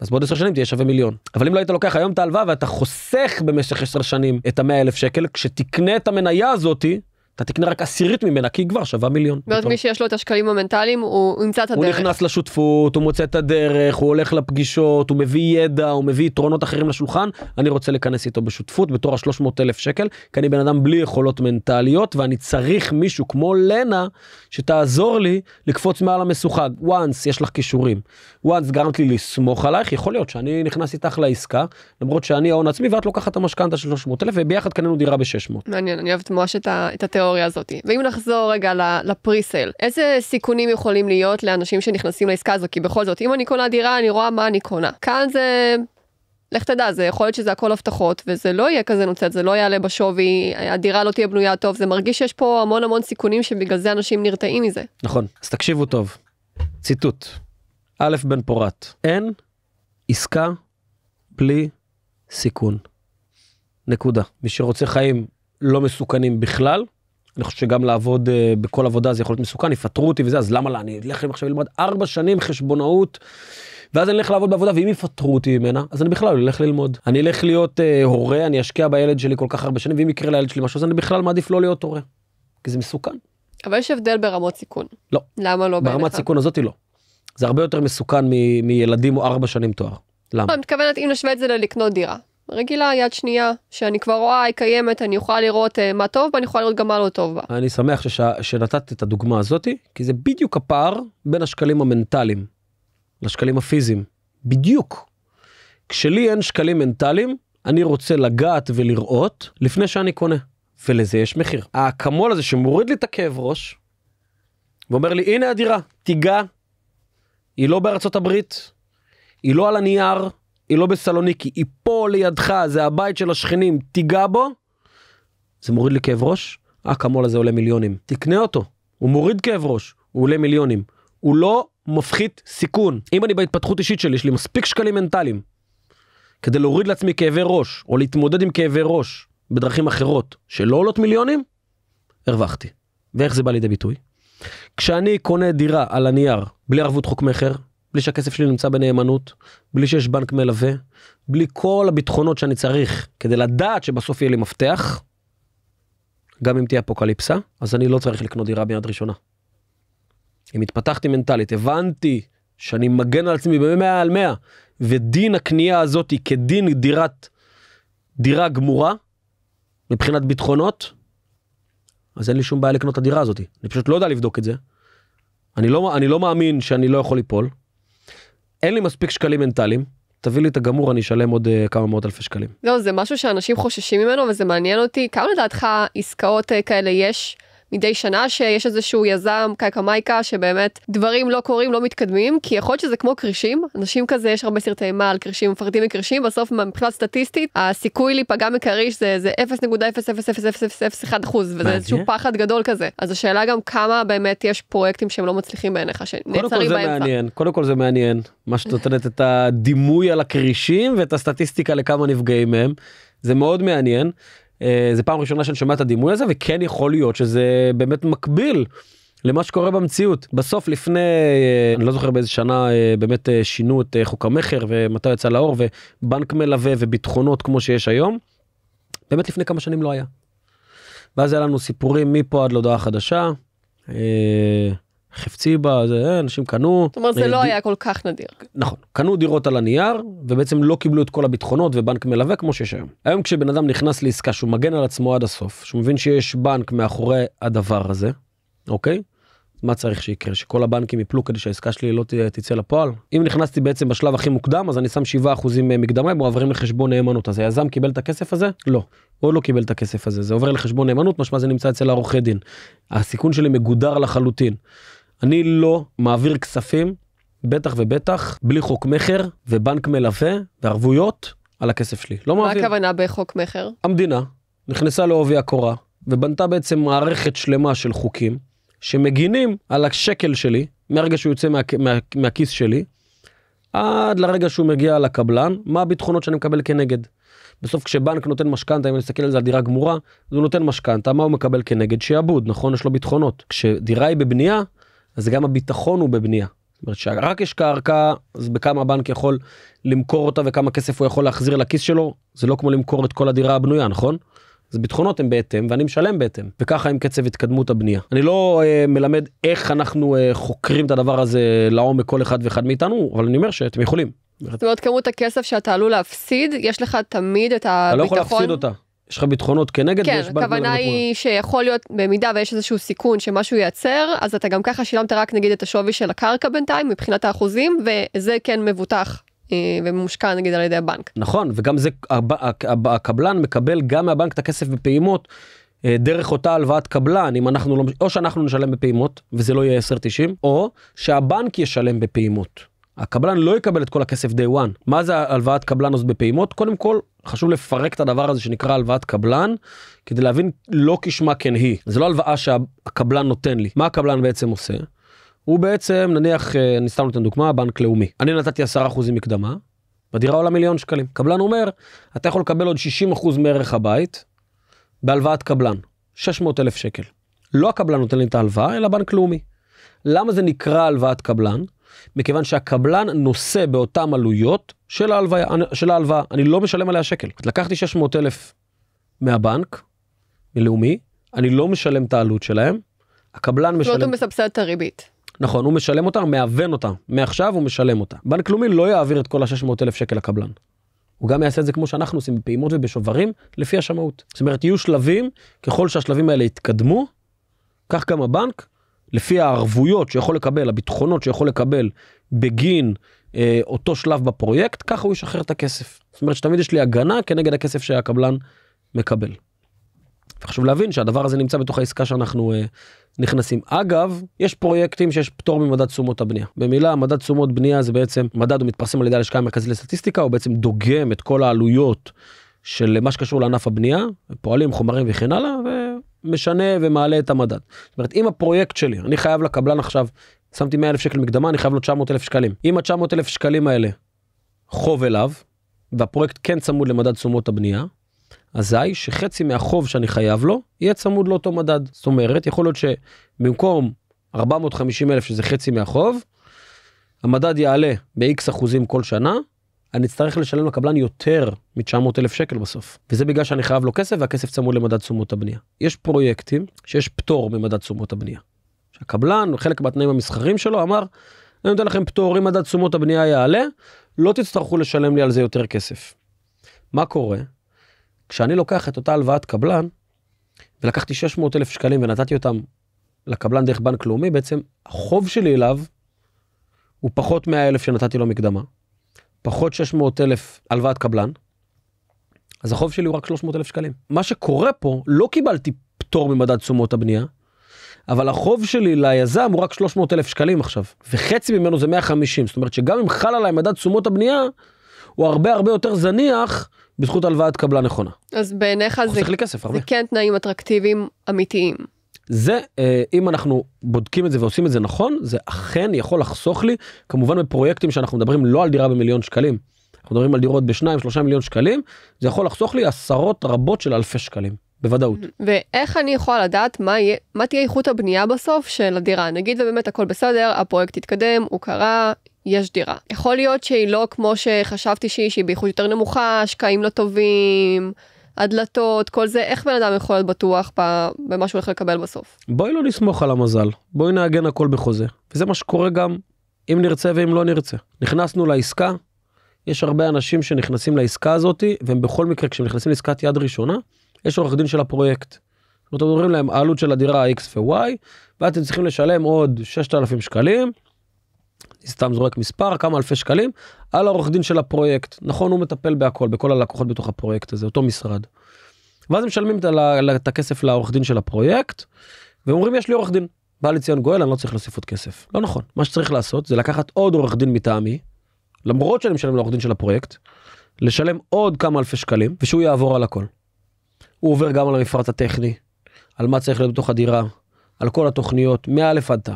אז בעוד עשר שנים תהיה שווה מיליון. אבל אם לא היית לוקח היום את ההלוואה ואתה חוסך במשך עשר שנים את המאה אלף שקל, כשתקנה את המניה הזאתי, אתה תקנה רק עשירית ממנה כי היא כבר שווה מיליון. ואז נכון. מי שיש לו את השקלים המנטליים הוא ימצא את הדרך. הוא נכנס לשותפות, הוא מוצא את הדרך, הוא הולך לפגישות, הוא מביא ידע, הוא מביא יתרונות אחרים לשולחן. אני רוצה להיכנס איתו בשותפות בתור ה 300000 שקל, כי אני בן אדם בלי יכולות מנטליות ואני צריך מישהו כמו לנה שתעזור לי לקפוץ מעל המשוכה. once יש לך כישורים, once גרמת לי לסמוך עלייך, יכול להיות שאני נכנס איתך לעסקה, למרות שאני ההון עצמי ואת לוקחת את המשכנתה של 300 וביחד קנינו דירה ב-600. מעניין, אני אוהבת ממש את התיאוריה. התיאוריה הזאת. ואם נחזור רגע לפריסל, איזה סיכונים יכולים להיות לאנשים שנכנסים לעסקה הזו? כי בכל זאת, אם אני קונה דירה, אני רואה מה אני קונה. כאן זה לך תדע, זה יכול להיות שזה הכל הבטחות, וזה לא יהיה כזה נוצץ, זה לא יעלה בשווי, הדירה לא תהיה בנויה טוב, זה מרגיש שיש פה המון המון סיכונים שבגלל זה אנשים נרתעים מזה. נכון, אז תקשיבו טוב. ציטוט, א' בן פורת, אין עסקה בלי סיכון. נקודה. מי שרוצה חיים לא מסוכנים בכלל, אני חושב שגם לעבוד uh, בכל עבודה זה יכול להיות מסוכן, יפטרו אותי וזה, אז למה לה, אני אלך עכשיו ללמוד ארבע שנים חשבונאות. ואז אני אלך לעבוד בעבודה, ואם יפטרו אותי ממנה, אז אני בכלל אלך ללמוד. אני אלך להיות uh, הורה, אני אשקיע בילד שלי כל כך הרבה שנים, ואם יקרה לילד שלי משהו, אז אני בכלל מעדיף לא להיות הורה. כי זה מסוכן. אבל יש הבדל ברמות סיכון. לא. למה לא ברמת בעיניך? סיכון הזאת לא. זה הרבה יותר מסוכן מילדים או ארבע שנים תואר. למה? לא, אני מתכוונת אם נשווה את זה ללקנות דירה. רגילה, יד שנייה, שאני כבר רואה, היא קיימת, אני יכולה לראות uh, מה טוב ואני יכולה לראות גם מה לא טוב בה. אני שמח שש... שנתת את הדוגמה הזאת, כי זה בדיוק הפער בין השקלים המנטליים לשקלים הפיזיים. בדיוק. כשלי אין שקלים מנטליים, אני רוצה לגעת ולראות לפני שאני קונה, ולזה יש מחיר. האקמול הזה שמוריד לי את הכאב ראש, ואומר לי, הנה הדירה, תיגע, היא לא בארצות הברית, היא לא על הנייר, היא לא בסלוניקי, היא פה לידך, זה הבית של השכנים, תיגע בו, זה מוריד לי כאב ראש, האקמול אה, הזה עולה מיליונים. תקנה אותו, הוא מוריד כאב ראש, הוא עולה מיליונים. הוא לא מפחית סיכון. אם אני בהתפתחות אישית שלי, יש לי מספיק שקלים מנטליים כדי להוריד לעצמי כאבי ראש, או להתמודד עם כאבי ראש בדרכים אחרות שלא עולות מיליונים, הרווחתי. ואיך זה בא לידי ביטוי? כשאני קונה דירה על הנייר בלי ערבות חוק מכר, בלי שהכסף שלי נמצא בנאמנות, בלי שיש בנק מלווה, בלי כל הביטחונות שאני צריך כדי לדעת שבסוף יהיה לי מפתח, גם אם תהיה אפוקליפסה, אז אני לא צריך לקנות דירה ביד ראשונה. אם התפתחתי מנטלית, הבנתי שאני מגן על עצמי במאה על מאה, ודין הקנייה הזאת היא כדין דירת, דירה גמורה, מבחינת ביטחונות, אז אין לי שום בעיה לקנות את הדירה הזאת. אני פשוט לא יודע לבדוק את זה. אני לא, אני לא מאמין שאני לא יכול ליפול, אין לי מספיק שקלים מנטליים, תביא לי את הגמור, אני אשלם עוד uh, כמה מאות אלפי שקלים. לא, זה משהו שאנשים חוששים ממנו, וזה מעניין אותי. כמה לדעתך עסקאות uh, כאלה יש? מדי שנה שיש איזשהו יזם קייקה מייקה שבאמת דברים לא קורים, לא מתקדמים, כי יכול להיות שזה כמו כרישים, אנשים כזה, יש הרבה סרטי מה על כרישים, מפחדים מכרישים, בסוף מבחינה סטטיסטית, הסיכוי להיפגע מכריש זה, זה 0.00001 וזה איזשהו פחד גדול כזה. אז השאלה גם כמה באמת יש פרויקטים שהם לא מצליחים בעיניך, שנעצרים באמצע. קודם כל זה מעניין, מה שאת נותנת את הדימוי על הכרישים ואת הסטטיסטיקה לכמה נפגעים מהם. זה מאוד מעניין. אה, זה פעם ראשונה שאני שומע את הדימוי הזה וכן יכול להיות שזה באמת מקביל למה שקורה במציאות בסוף לפני אה, אני לא זוכר באיזה שנה אה, באמת שינו את חוק המכר ומתי יצא לאור ובנק מלווה וביטחונות כמו שיש היום. באמת לפני כמה שנים לא היה. ואז היה לנו סיפורים מפה עד להודעה חדשה. חפצי בה, זה, אה, אנשים קנו. זאת אומרת, זה אה, לא היה כל כך נדיר. נכון, קנו דירות על הנייר, ובעצם לא קיבלו את כל הביטחונות ובנק מלווה כמו שיש היום. היום כשבן אדם נכנס לעסקה שהוא מגן על עצמו עד הסוף, שהוא מבין שיש בנק מאחורי הדבר הזה, אוקיי? מה צריך שיקרה? שכל הבנקים יפלו כדי שהעסקה שלי לא תצא לפועל? אם נכנסתי בעצם בשלב הכי מוקדם, אז אני שם 7% אה, מקדמה, הם מועברים לחשבון נאמנות. אז היזם קיבל את הכסף הזה? לא. הוא לא קיבל את הכסף הזה. זה עובר לחשבון נאמנות, משמע זה נמצא אצל עורכי דין. הסיכון שלי מגודר לחלוטין. אני לא מעביר כספים, בטח ובטח, בלי חוק מכר ובנק מלווה וערבויות על הכסף שלי. לא מעביר. מה הכוונה בחוק מכר? המדינה נכנסה לעובי הקורה ובנתה בעצם מערכת שלמה של חוקים שמגינים על השקל שלי מהרגע שהוא יוצא מה, מה, מהכיס שלי עד לרגע שהוא מגיע לקבלן, מה הביטחונות שאני מקבל כנגד. בסוף כשבנק נותן משכנתה, אם אני מסתכל על זה על דירה גמורה, אז הוא נותן משכנתה, מה הוא מקבל כנגד? שיעבוד, נכון? יש לו ביטחונות. כשדירה היא בבנייה, אז גם הביטחון הוא בבנייה. זאת אומרת שרק יש קרקע, אז בכמה הבנק יכול למכור אותה וכמה כסף הוא יכול להחזיר לכיס שלו, זה לא כמו למכור את כל הדירה הבנויה, נכון? אז ביטחונות הם בהתאם ואני משלם בהתאם, וככה עם קצב התקדמות הבנייה. אני לא אה, מלמד איך אנחנו אה, חוקרים את הדבר הזה לעומק כל אחד ואחד מאיתנו, אבל אני אומר שאתם יכולים. זאת אומרת כמות הכסף שאתה עלול להפסיד, יש לך תמיד את הביטחון. אתה לא יכול להפסיד אותה. יש לך ביטחונות כנגד כן, ויש בנק הכוונה היא שיכול להיות, במידה ויש איזשהו סיכון שמשהו ייעצר, אז אתה גם ככה שילמת רק נגיד את השווי של הקרקע בינתיים מבחינת האחוזים, וזה כן מבוטח אה, ומושקע נגיד על ידי הבנק. נכון, וגם זה, הב, הב, הקבלן מקבל גם מהבנק את הכסף בפעימות. אה, דרך אותה הלוואת קבלן, אם אנחנו לא, או שאנחנו נשלם בפעימות, וזה לא יהיה 10.90, או שהבנק ישלם בפעימות. הקבלן לא יקבל את כל הכסף day one. מה זה הלוואת קבלן אז בפעימות? קודם כל, חשוב לפרק את הדבר הזה שנקרא הלוואת קבלן, כדי להבין לא כשמה כן היא. זה לא הלוואה שהקבלן נותן לי. מה הקבלן בעצם עושה? הוא בעצם, נניח, אה, אני סתם נותן דוגמה, בנק לאומי. אני נתתי 10% מקדמה, והדירה עולה מיליון שקלים. קבלן אומר, אתה יכול לקבל עוד 60% מערך הבית בהלוואת קבלן, 600 אלף שקל. לא הקבלן נותן לי את ההלוואה, אלא בנק לאומי. למה זה נקרא הלוואת קבלן? מכיוון שהקבלן נושא באותן עלויות של, ההלוויה, של ההלוואה, אני לא משלם עליה שקל. לקחתי 600 אלף מהבנק, מלאומי, אני לא משלם את העלות שלהם, הקבלן משלם... זאת אומרת הוא מסבסד את הריבית. נכון, הוא משלם אותה, מאבן אותה, מעכשיו הוא משלם אותה. בנק לאומי לא יעביר את כל ה-600 אלף שקל לקבלן. הוא גם יעשה את זה כמו שאנחנו עושים בפעימות ובשוברים, לפי השמאות. זאת אומרת, יהיו שלבים, ככל שהשלבים האלה יתקדמו, כך גם הבנק לפי הערבויות שיכול לקבל, הביטחונות שיכול לקבל בגין אה, אותו שלב בפרויקט, ככה הוא ישחרר את הכסף. זאת אומרת שתמיד יש לי הגנה כנגד הכסף שהקבלן מקבל. חשוב להבין שהדבר הזה נמצא בתוך העסקה שאנחנו אה, נכנסים. אגב, יש פרויקטים שיש פטור ממדד תשומות הבנייה. במילה, מדד תשומות בנייה זה בעצם מדד, הוא מתפרסם על ידי הלשכה המרכזית לסטטיסטיקה, הוא בעצם דוגם את כל העלויות של מה שקשור לענף הבנייה, פועלים, חומרים וכן הלאה, ו... משנה ומעלה את המדד. זאת אומרת, אם הפרויקט שלי, אני חייב לקבלן עכשיו, שמתי 100 אלף שקל מקדמה, אני חייב לו 900 אלף שקלים. אם ה-900 אלף שקלים האלה חוב אליו, והפרויקט כן צמוד למדד תשומות הבנייה, אזי שחצי מהחוב שאני חייב לו, יהיה צמוד לאותו מדד. זאת אומרת, יכול להיות שבמקום 450 אלף, שזה חצי מהחוב, המדד יעלה ב-X אחוזים כל שנה, אני אצטרך לשלם לקבלן יותר מ-900 אלף שקל בסוף. וזה בגלל שאני חייב לו כסף והכסף צמוד למדד תשומות הבנייה. יש פרויקטים שיש פטור ממדד תשומות הבנייה. שהקבלן, חלק מהתנאים המסחרים שלו, אמר, אני נותן לכם פטור אם מדד תשומות הבנייה יעלה, לא תצטרכו לשלם לי על זה יותר כסף. מה קורה? כשאני לוקח את אותה הלוואת קבלן, ולקחתי 600 אלף שקלים ונתתי אותם לקבלן דרך בנק לאומי, בעצם החוב שלי אליו הוא פחות 100 אלף שנתתי לו מקדמה. פחות 600 אלף הלוואת קבלן, אז החוב שלי הוא רק 300 אלף שקלים. מה שקורה פה, לא קיבלתי פטור ממדד תשומות הבנייה, אבל החוב שלי ליזם הוא רק 300 אלף שקלים עכשיו, וחצי ממנו זה 150, זאת אומרת שגם אם חל עליי מדד תשומות הבנייה, הוא הרבה הרבה יותר זניח בזכות הלוואת קבלה נכונה. אז בעיניך זה, זה כן תנאים אטרקטיביים אמיתיים. זה, אה, אם אנחנו בודקים את זה ועושים את זה נכון, זה אכן יכול לחסוך לי, כמובן בפרויקטים שאנחנו מדברים לא על דירה במיליון שקלים, אנחנו מדברים על דירות בשניים, שלושה מיליון שקלים, זה יכול לחסוך לי עשרות רבות של אלפי שקלים. בוודאות. ואיך אני יכולה לדעת מה, יהיה, מה תהיה איכות הבנייה בסוף של הדירה? נגיד ובאמת הכל בסדר, הפרויקט התקדם, הוא קרה, יש דירה. יכול להיות שהיא לא כמו שחשבתי שהיא, שהיא באיכות יותר נמוכה, השקעים לא טובים, הדלתות, כל זה, איך בן אדם יכול להיות בטוח במה שהוא הולך לקבל בסוף? בואי לא נסמוך על המזל, בואי נעגן הכל בחוזה. וזה מה שקורה גם אם נרצה ואם לא נרצה. נכנסנו לעסקה, יש הרבה אנשים שנכנסים לעסקה הזאת, והם בכל מקרה, כשהם נכנסים לעסקת יד ראשונה, יש עורך דין של הפרויקט. זאת אומרת, אומרים להם, העלות של הדירה x ו-y, ואתם צריכים לשלם עוד 6,000 שקלים, סתם זורק מספר כמה אלפי שקלים על העורך דין של הפרויקט נכון הוא מטפל בהכל בכל הלקוחות בתוך הפרויקט הזה אותו משרד. ואז משלמים את הכסף לעורך דין של הפרויקט ואומרים יש לי עורך דין בא לציון גואל אני לא צריך להוסיף עוד כסף לא נכון מה שצריך לעשות זה לקחת עוד עורך דין מטעמי למרות שאני משלם לעורך דין של הפרויקט לשלם עוד כמה אלפי שקלים ושהוא יעבור על הכל. הוא עובר גם על המפרט הטכני על מה צריך להיות בתוך הדירה על כל התוכניות מא' עד ת'.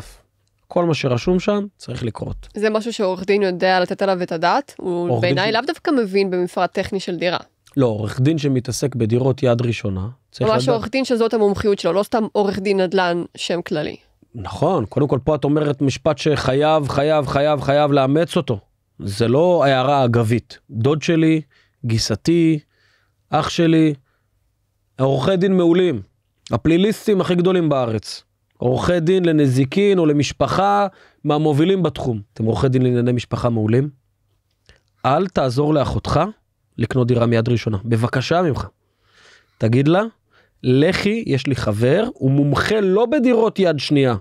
כל מה שרשום שם צריך לקרות. זה משהו שעורך דין יודע לתת עליו את הדעת? הוא בעיניי ש... לאו דווקא מבין במפרט טכני של דירה. לא, עורך דין שמתעסק בדירות יד ראשונה, צריך ממש לדעת... עורך דין שזאת המומחיות שלו, לא סתם עורך דין נדל"ן שם כללי. נכון, קודם כל פה את אומרת משפט שחייב, חייב, חייב, חייב לאמץ אותו. זה לא הערה אגבית. דוד שלי, גיסתי, אח שלי, עורכי דין מעולים, הפליליסטים הכי גדולים בארץ. עורכי דין לנזיקין או למשפחה מהמובילים בתחום. אתם עורכי דין לענייני משפחה מעולים? אל תעזור לאחותך לקנות דירה מיד ראשונה. בבקשה ממך. תגיד לה, לכי, יש לי חבר, הוא מומחה לא בדירות יד שנייה,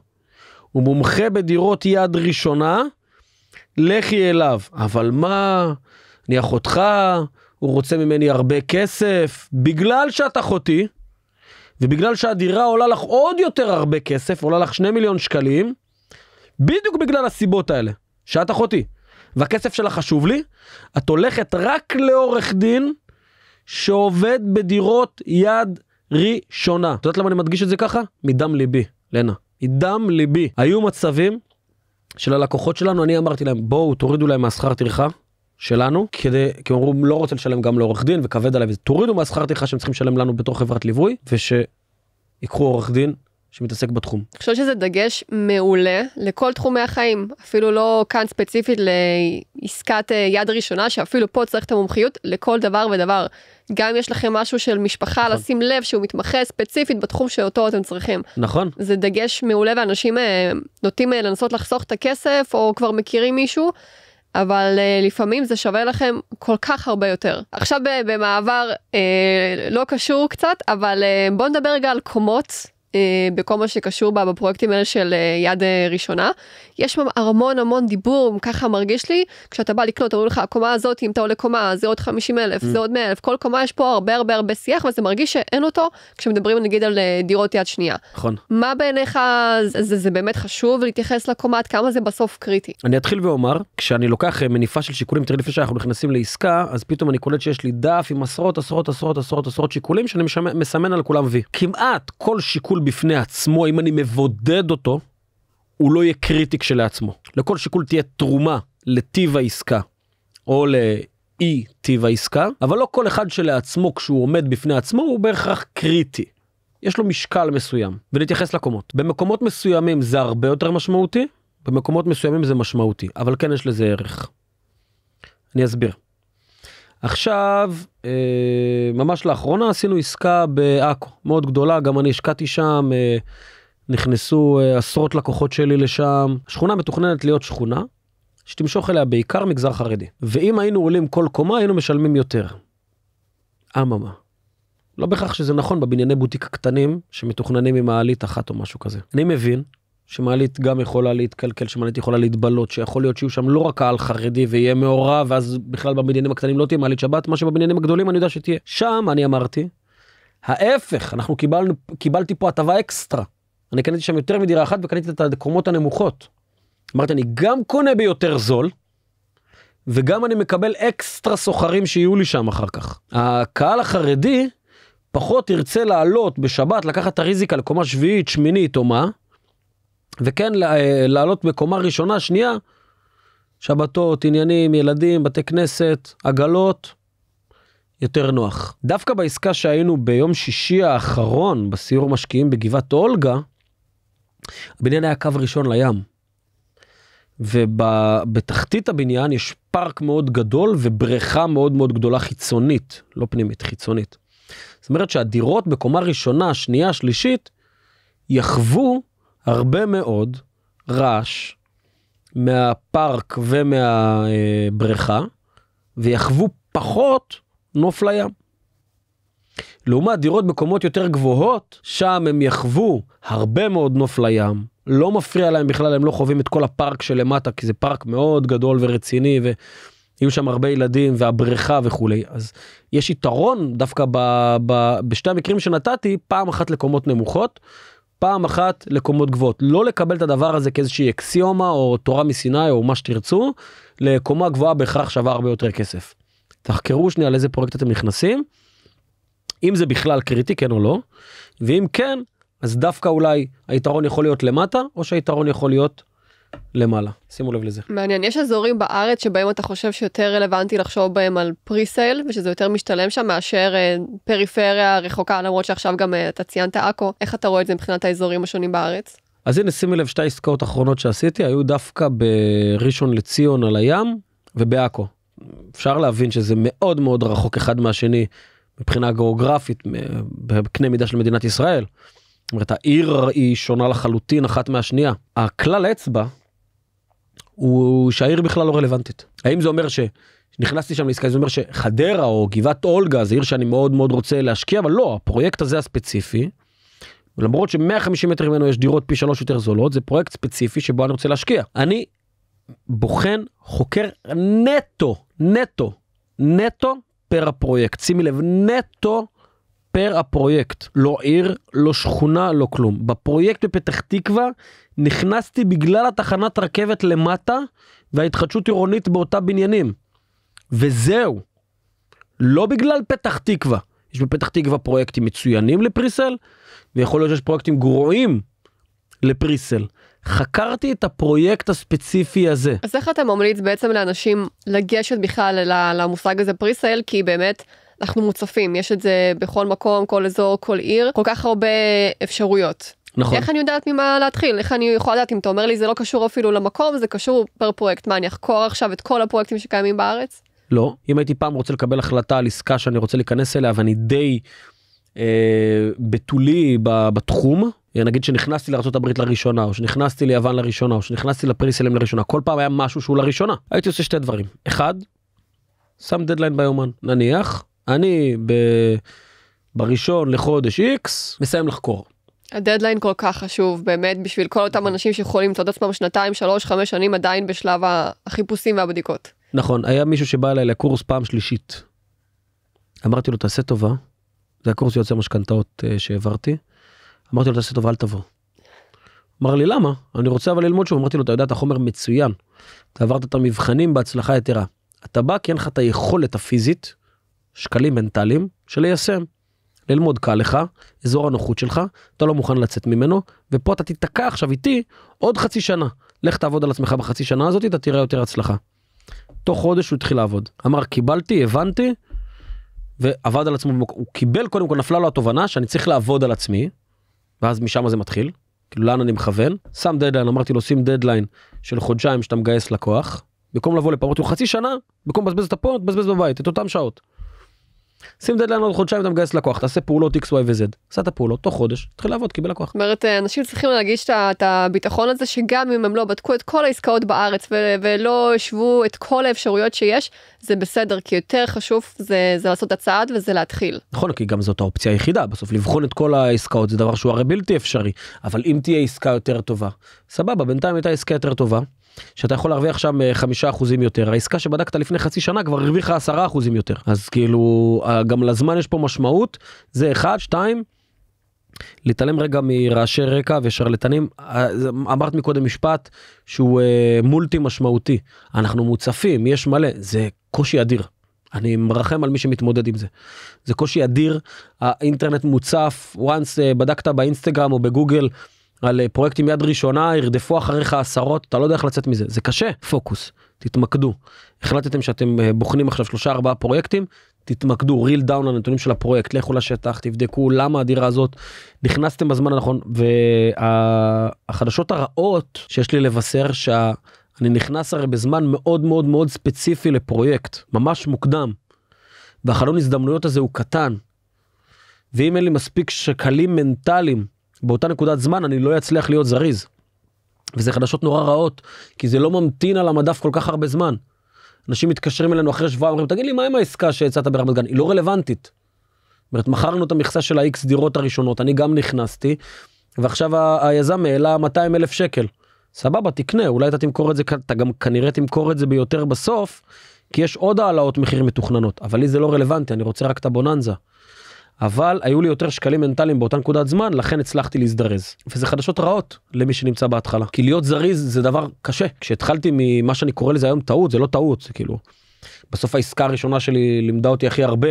הוא מומחה בדירות יד ראשונה, לכי אליו. אבל מה, אני אחותך, הוא רוצה ממני הרבה כסף, בגלל שאת אחותי, ובגלל שהדירה עולה לך עוד יותר הרבה כסף, עולה לך שני מיליון שקלים, בדיוק בגלל הסיבות האלה, שאת אחותי, והכסף שלך חשוב לי, את הולכת רק לעורך דין שעובד בדירות יד ראשונה. את יודעת למה אני מדגיש את זה ככה? מדם ליבי, לנה. מדם ליבי. היו מצבים של הלקוחות שלנו, אני אמרתי להם, בואו תורידו להם מהשכר טרחה, שלנו, כדי, כי אמרו, לא רוצה לשלם גם לעורך דין וכבד עליו, תורידו מהשכר טרחה שהם צריכים לשלם לנו בתור חברת ליווי, ושיקחו עורך דין שמתעסק בתחום. אני חושבת שזה דגש מעולה לכל תחומי החיים, אפילו לא כאן ספציפית לעסקת אה, יד ראשונה, שאפילו פה צריך את המומחיות לכל דבר ודבר. גם יש לכם משהו של משפחה, נכון. לשים לב שהוא מתמחה ספציפית בתחום שאותו אתם צריכים. נכון. זה דגש מעולה ואנשים אה, נוטים אה, לנסות לחסוך את הכסף, או כבר מכירים מישהו. אבל uh, לפעמים זה שווה לכם כל כך הרבה יותר. עכשיו במעבר uh, לא קשור קצת, אבל uh, אה, בואו נדבר רגע על קומות. אה, בכל מה שקשור בה בפרויקטים האלה של אה, יד אה, ראשונה. יש שם המון המון דיבור, ככה מרגיש לי, כשאתה בא לקנות, אומרים לך, הקומה הזאת, אם אתה עולה קומה, זה עוד 50 אלף, mm. זה עוד 100 אלף, כל קומה יש פה הרבה הרבה הרבה שיח, וזה מרגיש שאין אותו כשמדברים נגיד על דירות יד שנייה. נכון. מה בעיניך, זה, זה, זה באמת חשוב להתייחס לקומה, עד כמה זה בסוף קריטי? אני אתחיל ואומר, כשאני לוקח מניפה של שיקולים, תראי לפני שאנחנו נכנסים לעסקה, אז פתאום אני קולט שיש לי דף עם עשרות עשרות עשרות עשרות עשרות שיקולים, שאני מסמן על כולם וי. כמעט כל שיקול שיקול בפני עצמו, אם אני מבודד אותו, הוא לא יהיה קריטי כשלעצמו. לכל שיקול תהיה תרומה לטיב העסקה, או לאי טיב העסקה, אבל לא כל אחד שלעצמו, כשהוא עומד בפני עצמו, הוא בהכרח קריטי. יש לו משקל מסוים, ונתייחס לקומות. במקומות מסוימים זה הרבה יותר משמעותי, במקומות מסוימים זה משמעותי, אבל כן יש לזה ערך. אני אסביר. עכשיו, אה, ממש לאחרונה עשינו עסקה בעכו, מאוד גדולה, גם אני השקעתי שם, אה, נכנסו אה, עשרות לקוחות שלי לשם. שכונה מתוכננת להיות שכונה, שתמשוך אליה בעיקר מגזר חרדי. ואם היינו עולים כל קומה, היינו משלמים יותר. אממה. לא בכך שזה נכון בבנייני בוטיק הקטנים, שמתוכננים עם מעלית אחת או משהו כזה. אני מבין שמעלית גם יכולה להתקלקל, שמעלית יכולה להתבלות, שיכול להיות שיהיו שם לא רק קהל חרדי ויהיה מעורב, ואז בכלל בבניינים הקטנים לא תהיה מעלית שבת, מה שבבניינים הגדולים אני יודע שתהיה. שם אני אמרתי, ההפך, אנחנו קיבלנו, קיבלתי פה הטבה אקסטרה. אני קניתי שם יותר מדירה אחת וקניתי את הקומות הנמוכות. אמרתי, אני גם קונה ביותר זול, וגם אני מקבל אקסטרה סוחרים שיהיו לי שם אחר כך. הקהל החרדי פחות ירצה לעלות בשבת, לקחת את הריזיקה לקומה שביעית, שמינית או מה, וכן אה, לעלות בקומה ראשונה, שנייה, שבתות, עניינים, ילדים, בתי כנסת, עגלות, יותר נוח. דווקא בעסקה שהיינו ביום שישי האחרון בסיור משקיעים בגבעת אולגה, הבניין היה קו ראשון לים. ובתחתית הבניין יש פארק מאוד גדול ובריכה מאוד מאוד גדולה חיצונית, לא פנימית, חיצונית. זאת אומרת שהדירות בקומה ראשונה, שנייה, שלישית, יחוו הרבה מאוד רעש מהפארק ומהבריכה, ויחוו פחות נוף לים. לעומת דירות בקומות יותר גבוהות, שם הם יחוו הרבה מאוד נוף לים. לא מפריע להם בכלל, הם לא חווים את כל הפארק שלמטה, כי זה פארק מאוד גדול ורציני, ויהיו שם הרבה ילדים, והבריכה וכולי. אז יש יתרון דווקא ב, ב, בשתי המקרים שנתתי, פעם אחת לקומות נמוכות, פעם אחת לקומות גבוהות. לא לקבל את הדבר הזה כאיזושהי אקסיומה או תורה מסיני או מה שתרצו, לקומה גבוהה בהכרח שווה הרבה יותר כסף. תחקרו שנייה לאיזה פרויקט אתם נכנסים, אם זה בכלל קריטי כן או לא, ואם כן, אז דווקא אולי היתרון יכול להיות למטה או שהיתרון יכול להיות למעלה. שימו לב לזה. מעניין, יש אזורים בארץ שבהם אתה חושב שיותר רלוונטי לחשוב בהם על פריסייל, ושזה יותר משתלם שם מאשר אה, פריפריה רחוקה, למרות שעכשיו גם אה, אתה ציינת עכו, איך אתה רואה את זה מבחינת האזורים השונים בארץ? אז הנה שימי לב שתי עסקאות אחרונות שעשיתי היו דווקא בראשון לציון על הים ובעכו. אפשר להבין שזה מאוד מאוד רחוק אחד מהשני מבחינה גיאוגרפית בקנה מידה של מדינת ישראל. זאת אומרת, העיר היא שונה לחלוטין אחת מהשנייה. הכלל אצבע הוא שהעיר בכלל לא רלוונטית. האם זה אומר ש... נכנסתי שם לעסקה, זה אומר שחדרה או גבעת אולגה זה עיר שאני מאוד מאוד רוצה להשקיע, אבל לא, הפרויקט הזה הספציפי, למרות ש-150 מטר ממנו יש דירות פי שלוש יותר זולות, זה פרויקט ספציפי שבו אני רוצה להשקיע. אני בוחן, חוקר נטו, נטו, נטו פר הפרויקט. שימי לב, נטו פר הפרויקט, לא עיר, לא שכונה, לא כלום. בפרויקט בפתח תקווה נכנסתי בגלל התחנת רכבת למטה וההתחדשות עירונית באותה בניינים. וזהו. לא בגלל פתח תקווה. יש בפתח תקווה פרויקטים מצוינים לפריסל, ויכול להיות שיש פרויקטים גרועים לפריסל. חקרתי את הפרויקט הספציפי הזה. אז איך אתה ממליץ בעצם לאנשים לגשת בכלל למושג הזה פריסל? כי באמת... אנחנו מוצפים, יש את זה בכל מקום, כל אזור, כל עיר, כל כך הרבה אפשרויות. נכון. איך אני יודעת ממה להתחיל? איך אני יכולה לדעת אם אתה אומר לי זה לא קשור אפילו למקום, זה קשור פר פרויקט. מה, אני אחקור עכשיו את כל הפרויקטים שקיימים בארץ? לא. אם הייתי פעם רוצה לקבל החלטה על עסקה שאני רוצה להיכנס אליה ואני די אה, בתולי בתחום, אה, נגיד שנכנסתי לארה"ב לראשונה, או שנכנסתי ליוון לראשונה, או שנכנסתי לפריסלם לראשונה, כל פעם היה משהו שהוא לראשונה. הייתי עושה שתי דברים. אחד, שם דדליין ביומן. נניח, אני ב... בראשון לחודש איקס מסיים לחקור. הדדליין כל כך חשוב באמת בשביל כל אותם אנשים שיכולים למצוא את עצמם שנתיים שלוש חמש שנים עדיין בשלב החיפושים והבדיקות. נכון היה מישהו שבא אליי לקורס פעם שלישית. אמרתי לו תעשה טובה. זה הקורס יוצא משכנתאות uh, אה, שהעברתי. אמרתי לו תעשה טובה אל תבוא. אמר לי למה אני רוצה אבל ללמוד שוב אמרתי לו אתה יודע את החומר מצוין. אתה עברת את המבחנים בהצלחה יתרה. אתה בא כי אין לך את היכולת הפיזית. שקלים מנטליים של ליישם. ללמוד קל לך, אזור הנוחות שלך, אתה לא מוכן לצאת ממנו, ופה אתה תיתקע עכשיו איתי עוד חצי שנה. לך תעבוד על עצמך בחצי שנה הזאת, אתה תראה יותר הצלחה. תוך חודש הוא התחיל לעבוד. אמר, קיבלתי, הבנתי, ועבד על עצמו, הוא קיבל, קודם כל נפלה לו התובנה שאני צריך לעבוד על עצמי, ואז משם זה מתחיל, כאילו לאן אני מכוון, שם דדליין, אמרתי לו, שים דדליין של חודשיים שאתה מגייס לקוח, במקום לבוא לפה, אמרתי לו, חצי שנה, במקום לבזבז את הפה, תבזבז בבית, את אותן שעות. שים דדליין עוד חודשיים אתה מגייס לקוח תעשה פעולות x y וz עשה את הפעולות תוך חודש תתחיל לעבוד קיבל לקוח. זאת אומרת אה, אנשים צריכים להגיש את הביטחון הזה שגם אם הם לא בדקו את כל העסקאות בארץ ו- ולא השוו את כל האפשרויות שיש זה בסדר כי יותר חשוב זה, זה לעשות את הצעד וזה להתחיל. נכון כי גם זאת האופציה היחידה בסוף לבחון את כל העסקאות זה דבר שהוא הרי בלתי אפשרי אבל אם תהיה עסקה יותר טובה סבבה בינתיים הייתה עסקה יותר טובה שאתה יכול להרוויח שם אה, חמישה אחוזים יותר, העסקה שבדקת לפני חצי שנה כבר הרוויחה עשרה אחוזים יותר. אז כאילו, אה, גם לזמן יש פה משמעות, זה אחד, שתיים. להתעלם רגע מרעשי רקע ושרלטנים, אה, אמרת מקודם משפט שהוא אה, מולטי משמעותי, אנחנו מוצפים, יש מלא, זה קושי אדיר. אני מרחם על מי שמתמודד עם זה. זה קושי אדיר, האינטרנט מוצף, once בדקת באינסטגרם או בגוגל, על אה, פרויקטים יד ראשונה, ירדפו אחריך עשרות, אתה לא יודע איך לצאת מזה, זה קשה, פוקוס, תתמקדו. החלטתם שאתם אה, בוחנים עכשיו שלושה ארבעה פרויקטים, תתמקדו, real down לנתונים של הפרויקט, לכו לשטח, תבדקו למה הדירה הזאת, נכנסתם בזמן הנכון, והחדשות וה... הרעות שיש לי לבשר שאני שה... נכנס הרי בזמן מאוד מאוד מאוד ספציפי לפרויקט, ממש מוקדם. והחלון הזדמנויות הזה הוא קטן. ואם אין לי מספיק שקלים מנטליים באותה נקודת זמן אני לא אצליח להיות זריז. וזה חדשות נורא רעות, כי זה לא ממתין על המדף כל כך הרבה זמן. אנשים מתקשרים אלינו אחרי שבועה, אומרים, תגיד לי, מה עם העסקה שהצעת ברמת גן? היא לא רלוונטית. זאת אומרת, מכרנו את המכסה של ה-X דירות הראשונות, אני גם נכנסתי, ועכשיו ה- היזם העלה 200 אלף שקל. סבבה, תקנה, אולי אתה תמכור את זה, אתה גם כנראה תמכור את זה ביותר בסוף, כי יש עוד העלאות מחיר מתוכננות, אבל לי זה לא רלוונטי, אני רוצה רק את הבוננזה. אבל היו לי יותר שקלים מנטליים באותה נקודת זמן, לכן הצלחתי להזדרז. וזה חדשות רעות למי שנמצא בהתחלה. כי להיות זריז זה דבר קשה. כשהתחלתי ממה שאני קורא לזה היום טעות, זה לא טעות, זה כאילו... בסוף העסקה הראשונה שלי לימדה אותי הכי הרבה.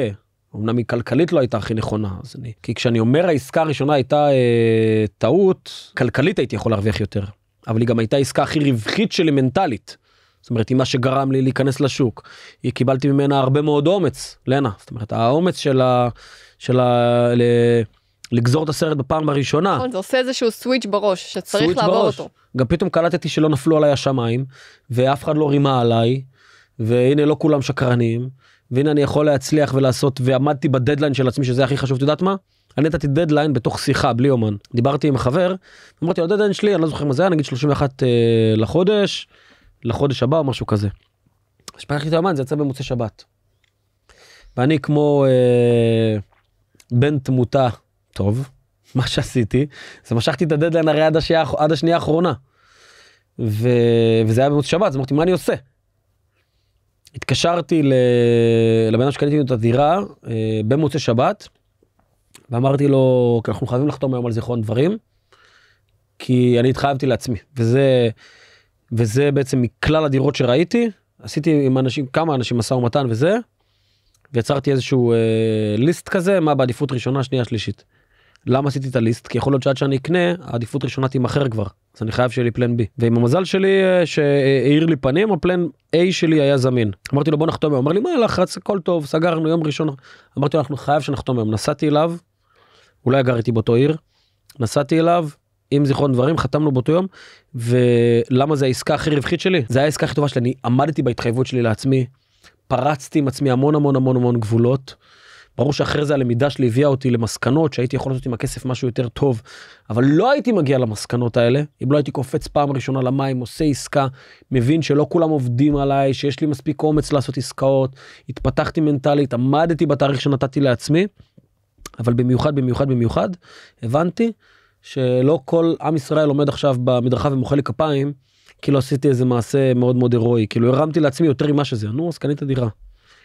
אמנם היא כלכלית לא הייתה הכי נכונה, אז אני... כי כשאני אומר העסקה הראשונה הייתה אה, טעות, כלכלית הייתי יכול להרוויח יותר. אבל היא גם הייתה העסקה הכי רווחית שלי מנטלית. זאת אומרת, היא מה שגרם לי להיכנס לשוק. היא קיבלתי ממנה הרבה מאוד אומץ, לנה. זאת אומרת, האומץ של ה... של ה... ל... לגזור את הסרט בפעם הראשונה. נכון, זה עושה איזשהו סוויץ' בראש, שצריך סוויץ' לעבור בראש. אותו. גם פתאום קלטתי שלא נפלו עליי השמיים, ואף אחד לא רימה עליי, והנה לא כולם שקרנים, והנה אני יכול להצליח ולעשות, ועמדתי בדדליין של עצמי, שזה הכי חשוב, את יודעת מה? אני נתתי דדליין בתוך שיחה, בלי אומן. דיברתי עם חבר, אמרתי לו, הדדליין שלי, אני לא זוכר מה זה היה, נגיד 31 אה, לחודש, לחודש הבא או משהו כזה. אז פתחתי את האמן, זה יצא במוצאי שבת. ואני כמו... אה, בן תמותה, טוב, מה שעשיתי, זה משכתי את הדדליין הרי עד, השיה, עד השנייה האחרונה. ו... וזה היה במוצא שבת, אז אמרתי, מה אני עושה? התקשרתי ל... לבן אדם שקניתי את הדירה אה, במוצא שבת, ואמרתי לו, כי אנחנו חייבים לחתום היום על זיכרון דברים, כי אני התחייבתי לעצמי, וזה, וזה בעצם מכלל הדירות שראיתי, עשיתי עם אנשים, כמה אנשים משא ומתן וזה, ויצרתי איזשהו אה, ליסט כזה מה בעדיפות ראשונה שנייה שלישית. למה עשיתי את הליסט כי יכול להיות שעד שאני אקנה העדיפות ראשונה תימכר כבר אז אני חייב שיהיה לי פלן בי ועם המזל שלי אה, שהאיר לי פנים הפלן A שלי היה זמין אמרתי לו בוא נחתום היום אמר לי מה לחץ הכל טוב סגרנו יום ראשון אמרתי לו אנחנו חייב שנחתום היום נסעתי אליו. אולי גר איתי באותו עיר נסעתי אליו עם זיכרון דברים חתמנו באותו יום ולמה זה העסקה הכי רווחית שלי זה העסקה הכי טובה שלי אני עמדתי בהתחייבות שלי לעצמי פרצתי עם עצמי המון המון המון המון גבולות. ברור שאחרי זה הלמידה שלי הביאה אותי למסקנות שהייתי יכול לעשות עם הכסף משהו יותר טוב, אבל לא הייתי מגיע למסקנות האלה אם לא הייתי קופץ פעם ראשונה למים, עושה עסקה, מבין שלא כולם עובדים עליי, שיש לי מספיק אומץ לעשות עסקאות, התפתחתי מנטלית, עמדתי בתאריך שנתתי לעצמי, אבל במיוחד, במיוחד, במיוחד, הבנתי שלא כל עם ישראל עומד עכשיו במדרכה ומוחא לי כפיים, כאילו עשיתי איזה מעשה מאוד מאוד הירואי, כאילו הרמתי לעצמי יותר ממה שזה, נו אז קנית דירה.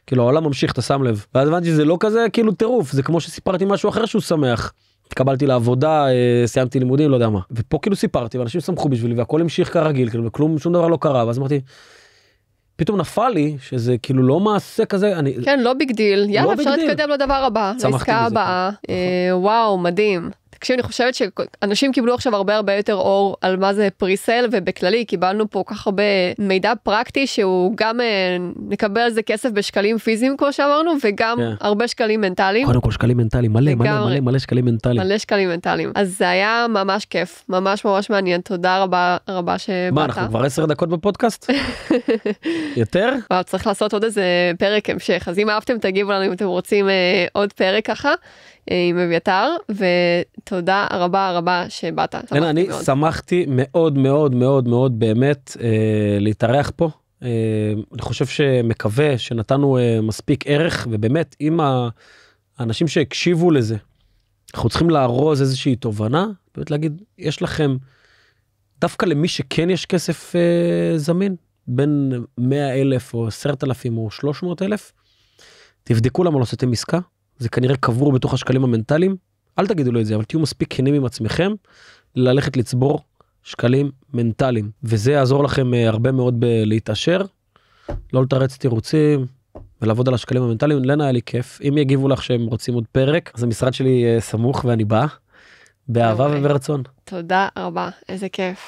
כאילו העולם ממשיך, אתה שם לב. ואז הבנתי שזה לא כזה כאילו טירוף, זה כמו שסיפרתי משהו אחר שהוא שמח. התקבלתי לעבודה, אה, סיימתי לימודים, לא יודע מה. ופה כאילו סיפרתי, ואנשים שמחו בשבילי, והכל המשיך כרגיל, כאילו, וכלום, שום דבר לא קרה, ואז אמרתי, פתאום נפל לי שזה כאילו לא מעשה כזה אני כן לא ביג דיל לא יאללה לא אפשר להתקדם לדבר הבא לעסקה הבאה כן. אה, וואו מדהים תקשיב, אני חושבת שאנשים קיבלו עכשיו הרבה הרבה יותר אור על מה זה פריסל, ובכללי קיבלנו פה כל כך הרבה מידע פרקטי שהוא גם אה, נקבל על זה כסף בשקלים פיזיים, כמו שאמרנו, וגם yeah. כן. הרבה שקלים מנטליים. קודם כל שקלים מנטליים, מלא, מלא, מלא, מלא שקלים מנטליים. מלא שקלים מנטליים. אז זה היה ממש כיף, ממש ממש מעניין, תודה רבה רבה שבאת. מה, אנחנו כבר עשר דקות בפודקאסט? יותר? וואו, צריך לעשות עוד איזה פרק המשך, אז אם אהבתם תגיבו לנו אם אתם רוצים אה, עוד פרק ככה. אה, עם אביתר, ותודה רבה רבה שבאת. אין, אני מאוד. שמחתי מאוד מאוד מאוד מאוד באמת אה, להתארח פה. אה, אני חושב שמקווה שנתנו אה, מספיק ערך, ובאמת, אם האנשים שהקשיבו לזה, אנחנו צריכים לארוז איזושהי תובנה, באמת להגיד, יש לכם, דווקא למי שכן יש כסף אה, זמין, בין 100 אלף או 10 אלפים או 300 אלף, תבדקו למה לא עשיתם עסקה. זה כנראה קבור בתוך השקלים המנטליים, אל תגידו לו את זה, אבל תהיו מספיק כנים עם עצמכם, ללכת לצבור שקלים מנטליים, וזה יעזור לכם אה, הרבה מאוד בלהתעשר, לא לתרץ תירוצים, ולעבוד על השקלים המנטליים. לנה היה לי כיף, אם יגיבו לך שהם רוצים עוד פרק, אז המשרד שלי אה, סמוך ואני בא, באהבה okay. אוקיי. וברצון. תודה רבה, איזה כיף.